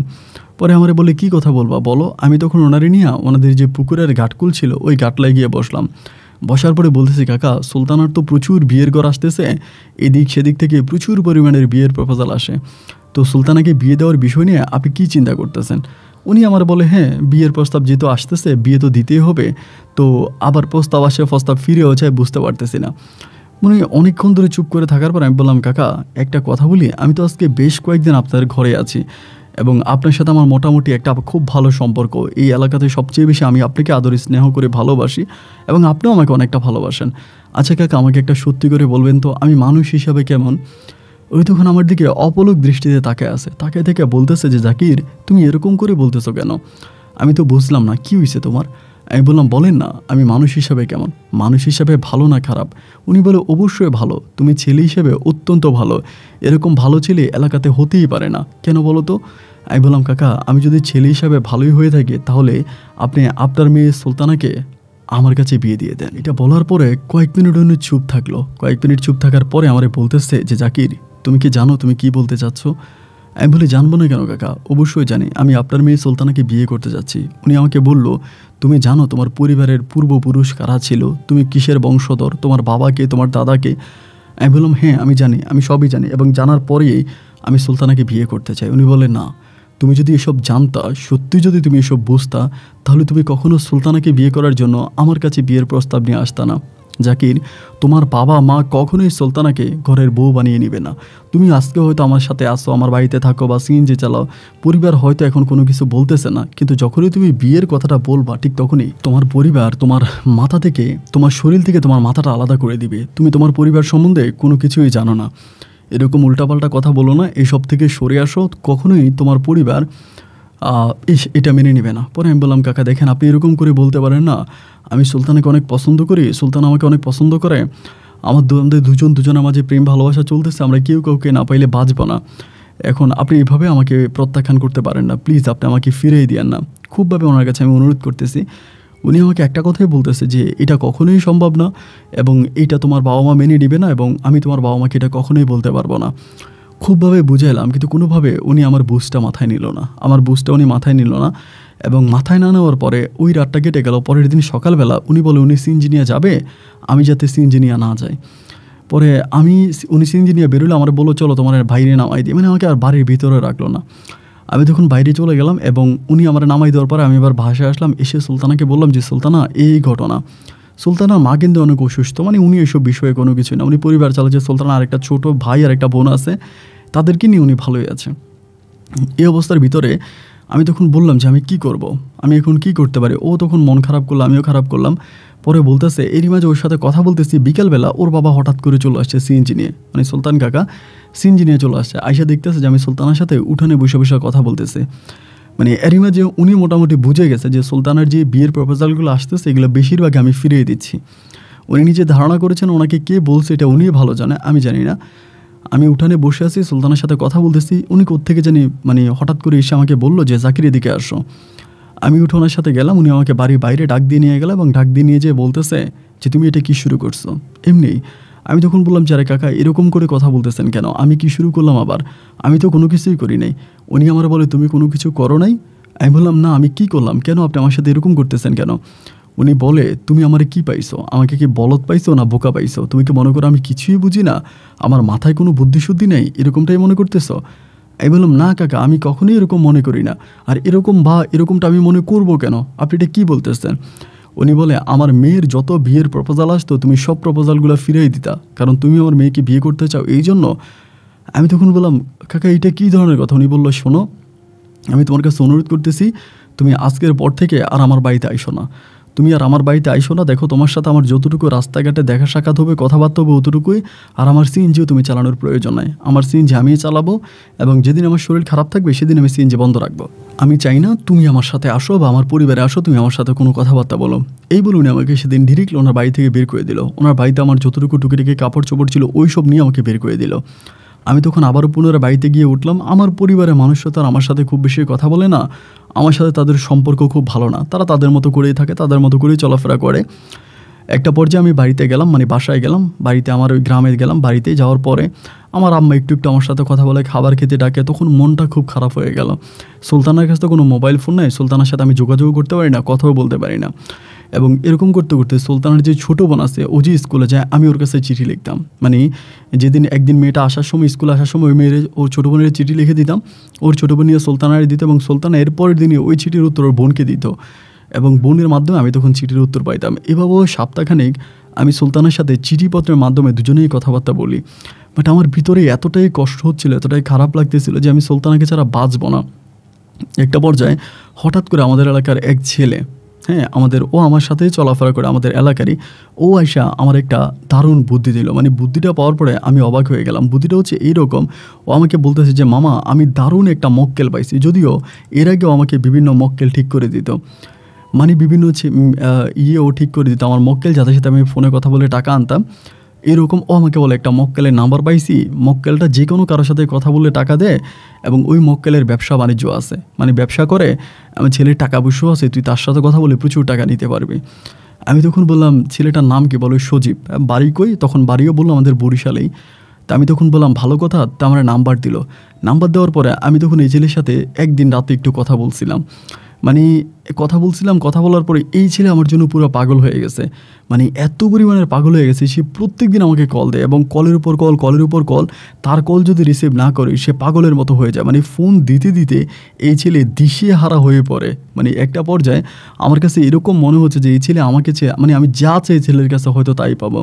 পরে আমারে বলে কি কথা বলবা বলো আমি তখন ওনারে নিয়ে ওনাদের যে পুকুরের ঘাটকুল ছিল ওই ঘাটলায় গিয়ে বসলাম বসার পরে বলতেছি কাকা সুলতানার তো প্রচুর বিয়ের ঘর আসতেছে এদিক সেদিক থেকে প্রচুর পরিমাণের বিয়ের প্রপোজাল আসে তো সুলতানাকে বিয়ে দেওয়ার বিষয় নিয়ে আপনি কী চিন্তা করতেছেন উনি আমার বলে হ্যাঁ বিয়ের প্রস্তাব যেহেতু আসতেছে বিয়ে তো দিতেই হবে তো আবার প্রস্তাব আসে প্রস্তাব ফিরেও যায় বুঝতে পারতেছি না উনি অনেকক্ষণ ধরে চুপ করে থাকার পর আমি বললাম কাকা একটা কথা বলি আমি তো আজকে বেশ কয়েকদিন আপনার ঘরে আছি এবং আপনার সাথে আমার মোটামুটি একটা খুব ভালো সম্পর্ক এই এলাকাতে সবচেয়ে বেশি আমি আপনাকে আদর স্নেহ করে ভালোবাসি এবং আপনিও আমাকে অনেকটা ভালোবাসেন আচ্ছা কাকা আমাকে একটা সত্যি করে বলবেন তো আমি মানুষ হিসাবে কেমন ওই তখন আমার দিকে অপলক দৃষ্টিতে তাকে আছে তাকে থেকে বলতেছে যে জাকির তুমি এরকম করে বলতেছো কেন আমি তো বুঝলাম না কি হয়েছে তোমার আমি বললাম বলেন না আমি মানুষ হিসাবে কেমন মানুষ হিসাবে ভালো না খারাপ উনি বলে অবশ্যই ভালো তুমি ছেলে হিসেবে অত্যন্ত ভালো এরকম ভালো ছেলে এলাকাতে হতেই পারে না কেন বলো তো আমি বললাম কাকা আমি যদি ছেলে হিসাবে ভালোই হয়ে থাকি তাহলে আপনি আপনার মেয়ে সুলতানাকে আমার কাছে বিয়ে দিয়ে দেন এটা বলার পরে কয়েক মিনিট অন্য চুপ থাকলো কয়েক মিনিট চুপ থাকার পরে আমারে বলতেছে যে জাকির তুমি কি জানো তুমি কি বলতে চাচ্ছ আমি বলি জানবো না কেন কাকা অবশ্যই জানি আমি আপনার মেয়ে সুলতানাকে বিয়ে করতে যাচ্ছি উনি আমাকে বলল তুমি জানো তোমার পরিবারের পূর্বপুরুষ কারা ছিল তুমি কিসের বংশধর তোমার বাবাকে তোমার দাদাকে আমি বললাম হ্যাঁ আমি জানি আমি সবই জানি এবং জানার পরেই আমি সুলতানাকে বিয়ে করতে চাই উনি বলে না তুমি যদি এসব জানতা সত্যি যদি তুমি এসব বুঝতা তাহলে তুমি কখনো সুলতানাকে বিয়ে করার জন্য আমার কাছে বিয়ের প্রস্তাব নিয়ে আসতা না জাকির তোমার বাবা মা কখনোই সুলতানাকে ঘরের বউ বানিয়ে নিবে না তুমি আজকে হয়তো আমার সাথে আসো আমার বাড়িতে থাকো বা সিএনজি চালাও পরিবার হয়তো এখন কোনো কিছু বলতেছে না কিন্তু যখনই তুমি বিয়ের কথাটা বলবা ঠিক তখনই তোমার পরিবার তোমার মাথা থেকে তোমার শরীর থেকে তোমার মাথাটা আলাদা করে দিবে তুমি তোমার পরিবার সম্বন্ধে কোনো কিছুই জানো না এরকম উল্টাপাল্টা কথা বলো না এসব থেকে সরে আসো কখনোই তোমার পরিবার এটা মেনে নেবে না পরে আমি বললাম কাকা দেখেন আপনি এরকম করে বলতে পারেন না আমি সুলতানাকে অনেক পছন্দ করি সুলতান আমাকে অনেক পছন্দ করে আমার আমাদের দুজন দুজনের মাঝে প্রেম ভালোবাসা চলতেছে আমরা কেউ কাউকে না পাইলে বাঁচব না এখন আপনি এভাবে আমাকে প্রত্যাখ্যান করতে পারেন না প্লিজ আপনি আমাকে ফিরিয়ে দিয়েন না খুবভাবে ওনার কাছে আমি অনুরোধ করতেছি উনি আমাকে একটা কথাই বলতেছে যে এটা কখনোই সম্ভব না এবং এটা তোমার বাবা মা মেনে নিবে না এবং আমি তোমার বাবা মাকে এটা কখনোই বলতে পারবো না খুবভাবে বুঝাইলাম কিন্তু কোনোভাবে উনি আমার বুঝটা মাথায় নিল না আমার বুঝটা উনি মাথায় নিল না এবং মাথায় না নেওয়ার পরে ওই রাতটা কেটে গেল পরের দিন সকালবেলা উনি বলে উনি সিনজিনিয়া যাবে আমি যাতে সিনজিনিয়া না যাই পরে আমি উনি সিনজিনিয়া বেরোলে আমার বললো চলো তোমার বাইরে নামাই দিয়ে মানে আমাকে আর বাড়ির ভিতরে রাখলো না আমি তখন বাইরে চলে গেলাম এবং উনি আমার নামাই দেওয়ার পরে আমি এবার ভাষায় আসলাম এসে সুলতানাকে বললাম যে সুলতানা এই ঘটনা সুলতানার মা কিন্তু অনেক অসুস্থ মানে উনি এসব বিষয়ে কোনো কিছু না উনি পরিবার চালাচ্ছে সুলতানা আরেকটা ছোটো ভাই আর একটা বোন আছে তাদেরকে নিয়ে উনি ভালোই আছে এই অবস্থার ভিতরে আমি তখন বললাম যে আমি কি করব। আমি এখন কি করতে পারি ও তখন মন খারাপ করলো আমিও খারাপ করলাম পরে বলতেছে এরই মাঝে ওর সাথে কথা বলতেছি বিকালবেলা ওর বাবা হঠাৎ করে চলে আসছে সিএনজি নিয়ে মানে সুলতান কাকা সিএনজি নিয়ে চলে আসছে আইসা দেখতেছে যে আমি সুলতানের সাথে উঠানে বসে বসে কথা বলতেছে মানে এরই মাঝে উনি মোটামুটি বুঝে গেছে যে সুলতানের যে বিয়ের প্রপোজালগুলো আসতেছে এগুলো বেশিরভাগ আমি ফিরিয়ে দিচ্ছি উনি নিজে ধারণা করেছেন ওনাকে কে বলছে এটা উনিই ভালো জানে আমি জানি না আমি উঠানে বসে আছি সুলতানের সাথে কথা বলতেছি উনি কোত্থেকে জানি মানে হঠাৎ করে এসে আমাকে বলল যে জাকির এদিকে আসো আমি উঠে ওনার সাথে গেলাম উনি আমাকে বাড়ির বাইরে ডাক দিয়ে নিয়ে গেল এবং ডাক দিয়ে নিয়ে যেয়ে বলতেছে যে তুমি এটা কি শুরু করছো এমনি আমি তখন বললাম যারে কাকা এরকম করে কথা বলতেছেন কেন আমি কি শুরু করলাম আবার আমি তো কোনো কিছুই করি নাই উনি আমার বলে তুমি কোনো কিছু করো নাই আমি বললাম না আমি কি করলাম কেন আপনি আমার সাথে এরকম করতেছেন কেন উনি বলে তুমি আমারে কি পাইছো আমাকে কি বলদ পাইছো না বোকা পাইছো তুমি কি মনে করো আমি কিছুই বুঝি না আমার মাথায় কোনো বুদ্ধিশুদ্ধি নেই এরকমটাই মনে করতেছো আমি বললাম না কাকা আমি কখনোই এরকম মনে করি না আর এরকম বা এরকমটা আমি মনে করব কেন আপনি এটা কী বলতেছেন উনি বলে আমার মেয়ের যত বিয়ের প্রপোজাল আসতো তুমি সব প্রপোজালগুলো ফিরেই দিতা কারণ তুমি আমার মেয়েকে বিয়ে করতে চাও এই জন্য আমি তখন বললাম কাকা এটা কি ধরনের কথা উনি বললো শোনো আমি তোমার কাছে অনুরোধ করতেছি তুমি আজকের পর থেকে আর আমার বাড়িতে আইসো না তুমি আর আমার বাড়িতে আইসো না দেখো তোমার সাথে আমার যতটুকু রাস্তাঘাটে দেখা সাক্ষাৎ হবে কথাবার্তা হবে অতটুকুই আর আমার সিএনজিও তুমি চালানোর প্রয়োজন নাই আমার সিএনজি আমি চালাবো এবং যেদিন আমার শরীর খারাপ থাকবে সেদিন আমি সিএনজি বন্ধ রাখবো আমি চাই না তুমি আমার সাথে আসো বা আমার পরিবারে আসো তুমি আমার সাথে কোনো কথাবার্তা বলো এই বলে উনি আমাকে সেদিন ডিরেক্টলি ওনার বাড়ি থেকে বের করে দিল ওনার বাড়িতে আমার যতটুকু টুকিটুকি কাপড় চোপড় ছিল ওই সব নিয়ে আমাকে বের করে দিল আমি তখন আবারও পুনরায় বাড়িতে গিয়ে উঠলাম আমার পরিবারের মানুষরা তো আমার সাথে খুব বেশি কথা বলে না আমার সাথে তাদের সম্পর্ক খুব ভালো না তারা তাদের মতো করেই থাকে তাদের মতো করেই চলাফেরা করে একটা পর্যায়ে আমি বাড়িতে গেলাম মানে বাসায় গেলাম বাড়িতে আমার ওই গ্রামে গেলাম বাড়িতে যাওয়ার পরে আমার আম্মা একটু একটু আমার সাথে কথা বলে খাবার খেতে ডাকে তখন মনটা খুব খারাপ হয়ে গেল সুলতানার কাছে তো কোনো মোবাইল ফোন নেই সুলতানার সাথে আমি যোগাযোগ করতে পারি না কথাও বলতে পারি না এবং এরকম করতে করতে সুলতানের যে ছোটো বোন আছে ও যে স্কুলে যায় আমি ওর কাছে চিঠি লিখতাম মানে যেদিন একদিন মেয়েটা আসার সময় স্কুলে আসার সময় ওই মেয়ের ওর ছোটো বোনের চিঠি লিখে দিতাম ওর ছোটো বোন সুলতানারে দিত এবং সুলতানা এরপরের দিনে ওই চিঠির উত্তর ওর বোনকে দিত এবং বোনের মাধ্যমে আমি তখন চিঠির উত্তর পাইতাম এভাবেও সপ্তাহখানিক আমি সুলতানের সাথে চিঠিপত্রের মাধ্যমে দুজনেই কথাবার্তা বলি বাট আমার ভিতরে এতটাই কষ্ট হচ্ছিল এতটাই খারাপ লাগতেছিল যে আমি সুলতানাকে ছাড়া বাঁচব না একটা পর্যায়ে হঠাৎ করে আমাদের এলাকার এক ছেলে হ্যাঁ আমাদের ও আমার সাথে চলাফেরা করে আমাদের এলাকারই ও আয়সা আমার একটা দারুণ বুদ্ধি দিল মানে বুদ্ধিটা পাওয়ার পরে আমি অবাক হয়ে গেলাম বুদ্ধিটা হচ্ছে এইরকম ও আমাকে বলতেছে যে মামা আমি দারুণ একটা মক্কেল পাইছি যদিও এর আগেও আমাকে বিভিন্ন মক্কেল ঠিক করে দিত মানে বিভিন্ন ইয়েও ঠিক করে দিত আমার মক্কেল যাদের সাথে আমি ফোনে কথা বলে টাকা আনতাম এরকম ও আমাকে বলে একটা মক্কেলের নাম্বার পাইছি মক্কেলটা যে কোনো কারোর সাথে কথা বলে টাকা দেয় এবং ওই মক্কেলের ব্যবসা বাণিজ্য আছে মানে ব্যবসা করে আমার ছেলের টাকা পয়সাও আছে তুই তার সাথে কথা বলে প্রচুর টাকা নিতে পারবি আমি তখন বললাম ছেলেটার নাম কি বলো সজীব বাড়ি কই তখন বাড়িও বললো আমাদের বরিশালেই তা আমি তখন বললাম ভালো কথা তা আমার নাম্বার দিল নাম্বার দেওয়ার পরে আমি তখন এই ছেলের সাথে একদিন রাতে একটু কথা বলছিলাম মানে কথা বলছিলাম কথা বলার পরে এই ছেলে আমার জন্য পুরো পাগল হয়ে গেছে মানে এত পরিমাণের পাগল হয়ে গেছে সে প্রত্যেক দিন আমাকে কল দেয় এবং কলের উপর কল কলের উপর কল তার কল যদি রিসিভ না করে সে পাগলের মতো হয়ে যায় মানে ফোন দিতে দিতে এই ছেলে দিশে হারা হয়ে পড়ে মানে একটা পর্যায়ে আমার কাছে এরকম মনে হচ্ছে যে এই ছেলে আমাকে চেয়ে মানে আমি যা চেয়ে ছেলের কাছে হয়তো তাই পাবো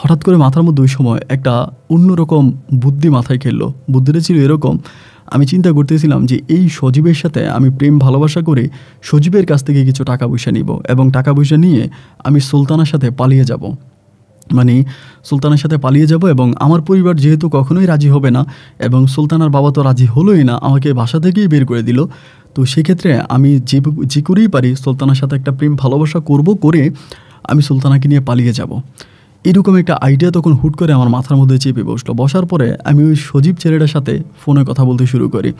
হঠাৎ করে মাথার মধ্যে ওই সময় একটা অন্যরকম বুদ্ধি মাথায় খেললো বুদ্ধিটা ছিল এরকম আমি চিন্তা করতেছিলাম যে এই সজীবের সাথে আমি প্রেম ভালোবাসা করে সজীবের কাছ থেকে কিছু টাকা পয়সা নিব এবং টাকা পয়সা নিয়ে আমি সুলতানার সাথে পালিয়ে যাব মানে সুলতানের সাথে পালিয়ে যাব এবং আমার পরিবার যেহেতু কখনোই রাজি হবে না এবং সুলতানার বাবা তো রাজি হলোই না আমাকে বাসা থেকেই বের করে দিল তো সেক্ষেত্রে আমি যে যে করেই পারি সুলতানার সাথে একটা প্রেম ভালোবাসা করব করে আমি সুলতানাকে নিয়ে পালিয়ে যাব এরকম একটা আইডিয়া তখন হুট করে আমার মাথার মধ্যে চেপে বসলো বসার পরে আমি ওই সজীব ছেলেটার সাথে ফোনে কথা বলতে শুরু করি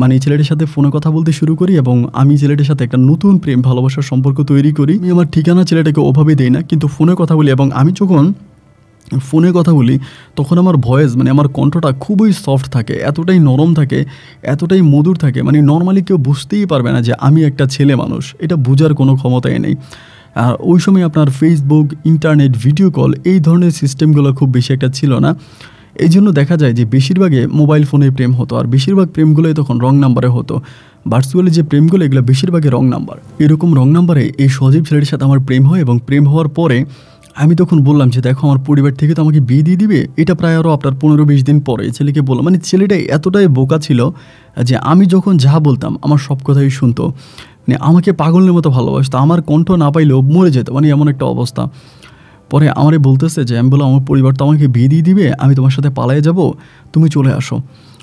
মানে ছেলেটির সাথে ফোনে কথা বলতে শুরু করি এবং আমি ছেলেটির সাথে একটা নতুন প্রেম ভালোবাসার সম্পর্ক তৈরি করি আমি আমার ঠিকানা ছেলেটাকে ওভাবে দেই না কিন্তু ফোনে কথা বলি এবং আমি যখন ফোনে কথা বলি তখন আমার ভয়েস মানে আমার কণ্ঠটা খুবই সফট থাকে এতটাই নরম থাকে এতটাই মধুর থাকে মানে নর্মালি কেউ বুঝতেই পারবে না যে আমি একটা ছেলে মানুষ এটা বোঝার কোনো ক্ষমতাই নেই আর ওই সময় আপনার ফেসবুক ইন্টারনেট ভিডিও কল এই ধরনের সিস্টেমগুলো খুব বেশি একটা ছিল না এই জন্য দেখা যায় যে বেশিরভাগে মোবাইল ফোনে প্রেম হতো আর বেশিরভাগ প্রেমগুলোই তখন রং নাম্বারে হতো ভার্চুয়ালি যে প্রেমগুলো এগুলো বেশিরভাগই রং নাম্বার এরকম রং নাম্বারে এই সজীব ছেলেটির সাথে আমার প্রেম হয় এবং প্রেম হওয়ার পরে আমি তখন বললাম যে দেখো আমার পরিবার থেকে তো আমাকে বিয়ে দিয়ে দিবে এটা প্রায় আরও আপনার পনেরো বিশ দিন পরে ছেলেকে বললাম মানে ছেলেটা এতটাই বোকা ছিল যে আমি যখন যা বলতাম আমার সব কথাই শুনতো মানে আমাকে পাগলের মতো ভালোবাসতো আমার কণ্ঠ না পাইলেও মরে যেত মানে এমন একটা অবস্থা পরে আমারে বলতেছে যে আমি বললাম আমার পরিবার তো আমাকে বিয়ে দিয়ে দিবে আমি তোমার সাথে পালায়ে যাব তুমি চলে আসো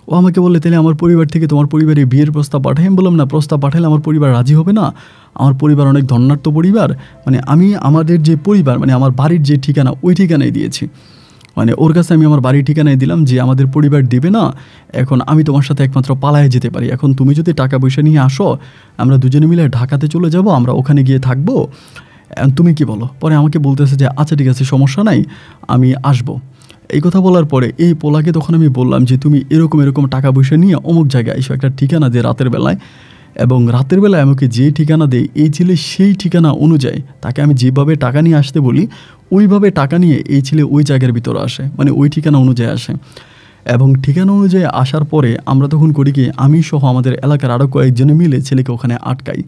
ও আমাকে বললে তাহলে আমার পরিবার থেকে তোমার পরিবারে বিয়ের প্রস্তাব পাঠাই আমি বললাম না প্রস্তাব পাঠালে আমার পরিবার রাজি হবে না আমার পরিবার অনেক ধন্যার্থ পরিবার মানে আমি আমাদের যে পরিবার মানে আমার বাড়ির যে ঠিকানা ওই ঠিকানায় দিয়েছি মানে ওর কাছে আমি আমার বাড়ির ঠিকানায় দিলাম যে আমাদের পরিবার দেবে না এখন আমি তোমার সাথে একমাত্র পালায় যেতে পারি এখন তুমি যদি টাকা পয়সা নিয়ে আসো আমরা দুজনে মিলে ঢাকাতে চলে যাব আমরা ওখানে গিয়ে থাকবো তুমি কি বলো পরে আমাকে বলতেছে যে আচ্ছা ঠিক আছে সমস্যা নাই আমি আসবো এই কথা বলার পরে এই পোলাকে তখন আমি বললাম যে তুমি এরকম এরকম টাকা পয়সা নিয়ে অমুক জায়গায় এসো একটা ঠিকানা দিয়ে রাতের বেলায় এবং রাতের বেলা আমাকে যে ঠিকানা দেয় এই ছেলে সেই ঠিকানা অনুযায়ী তাকে আমি যেভাবে টাকা নিয়ে আসতে বলি ওইভাবে টাকা নিয়ে এই ছেলে ওই জায়গার ভিতরে আসে মানে ওই ঠিকানা অনুযায়ী আসে এবং ঠিকানা অনুযায়ী আসার পরে আমরা তখন করি কি আমি সহ আমাদের এলাকার আরও কয়েকজনে মিলে ছেলেকে ওখানে আটকাই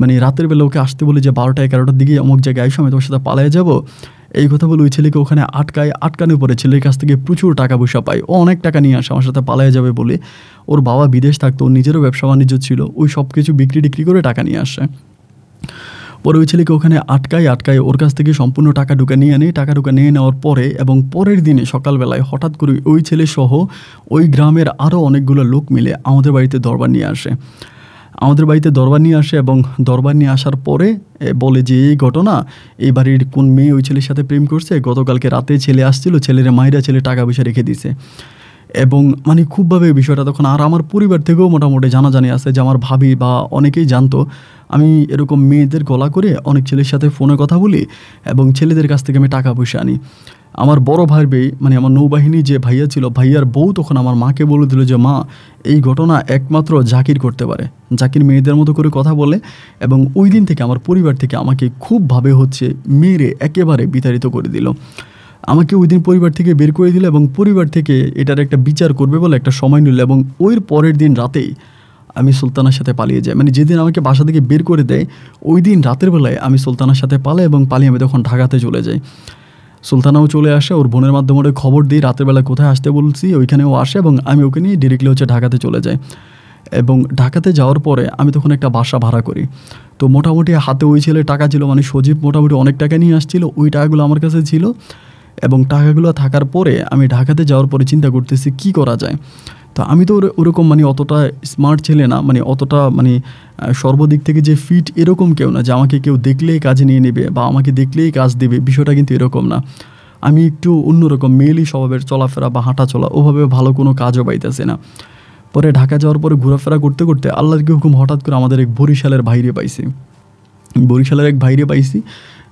মানে রাতের বেলা ওকে আসতে বলি যে বারোটা এগারোটার দিকে অমুক জায়গায় আইসো আমি তোমার সাথে পালাই যাবো এই কথা বলে ওই ছেলেকে ওখানে আটকায় আটকানোর পরে ছেলের কাছ থেকে প্রচুর টাকা পয়সা পায় ও অনেক টাকা নিয়ে আসে আমার সাথে পালাই যাবে বলে ওর বাবা বিদেশ থাকতো নিজেরও ব্যবসা বাণিজ্য ছিল ওই সব কিছু বিক্রি টিক্রি করে টাকা নিয়ে আসে পরে ওই ছেলেকে ওখানে আটকায় আটকায় ওর কাছ থেকে সম্পূর্ণ টাকা ঢুকে নিয়ে আনে টাকা ঢুকে নিয়ে নেওয়ার পরে এবং পরের দিনে সকালবেলায় হঠাৎ করে ওই ছেলে সহ ওই গ্রামের আরও অনেকগুলো লোক মিলে আমাদের বাড়িতে দরবার নিয়ে আসে আমাদের বাড়িতে দরবার নিয়ে আসে এবং দরবার নিয়ে আসার পরে বলে যে এই ঘটনা এই বাড়ির কোন মেয়ে ওই ছেলের সাথে প্রেম করছে গতকালকে রাতে ছেলে আসছিল ছেলের মায়েরা ছেলে টাকা পয়সা রেখে দিছে এবং মানে খুবভাবে বিষয়টা তখন আর আমার পরিবার থেকেও মোটামুটি জানাজানি আছে যে আমার ভাবি বা অনেকেই জানতো আমি এরকম মেয়েদের গলা করে অনেক ছেলের সাথে ফোনে কথা বলি এবং ছেলেদের কাছ থেকে আমি টাকা পয়সা আনি আমার বড় ভাই মানে আমার নৌবাহিনী যে ভাইয়া ছিল ভাইয়ার বউ তখন আমার মাকে বলে দিল যে মা এই ঘটনা একমাত্র জাকির করতে পারে জাকির মেয়েদের মতো করে কথা বলে এবং ওই দিন থেকে আমার পরিবার থেকে আমাকে খুবভাবে হচ্ছে মেরে একেবারে বিতাড়িত করে দিল আমাকে ওই দিন পরিবার থেকে বের করে দিল এবং পরিবার থেকে এটার একটা বিচার করবে বলে একটা সময় নিল এবং ওই পরের দিন রাতেই আমি সুলতানার সাথে পালিয়ে যাই মানে যেদিন আমাকে বাসা থেকে বের করে দেয় ওই দিন রাতের বেলায় আমি সুলতানার সাথে পালাই এবং পালিয়ে আমি তখন ঢাকাতে চলে যাই সুলতানাও চলে আসে ওর বোনের মাধ্যমে ওটা খবর দিই রাতের বেলা কোথায় আসতে বলছি ওইখানেও আসে এবং আমি ওকে নিয়ে ডিরেক্টলি হচ্ছে ঢাকাতে চলে যাই এবং ঢাকাতে যাওয়ার পরে আমি তখন একটা বাসা ভাড়া করি তো মোটামুটি হাতে ওই ছেলে টাকা ছিল মানে সজীব মোটামুটি অনেক টাকা নিয়ে আসছিল ওই টাকাগুলো আমার কাছে ছিল এবং টাকাগুলো থাকার পরে আমি ঢাকাতে যাওয়ার পরে চিন্তা করতেছি কি করা যায় তা আমি তো ওরকম মানে অতটা স্মার্ট ছেলে না মানে অতটা মানে সর্বদিক থেকে যে ফিট এরকম কেউ না যে আমাকে কেউ দেখলেই কাজে নিয়ে নেবে বা আমাকে দেখলেই কাজ দেবে বিষয়টা কিন্তু এরকম না আমি একটু অন্যরকম মেয়েলি স্বভাবের চলাফেরা বা হাঁটা চলা ওভাবে ভালো কোনো কাজও পাইতেছে না পরে ঢাকা যাওয়ার পরে ঘোরাফেরা করতে করতে আল্লাহকে হুকুম হঠাৎ করে আমাদের এক বরিশালের বাইরে পাইছি বরিশালের এক বাইরে পাইছি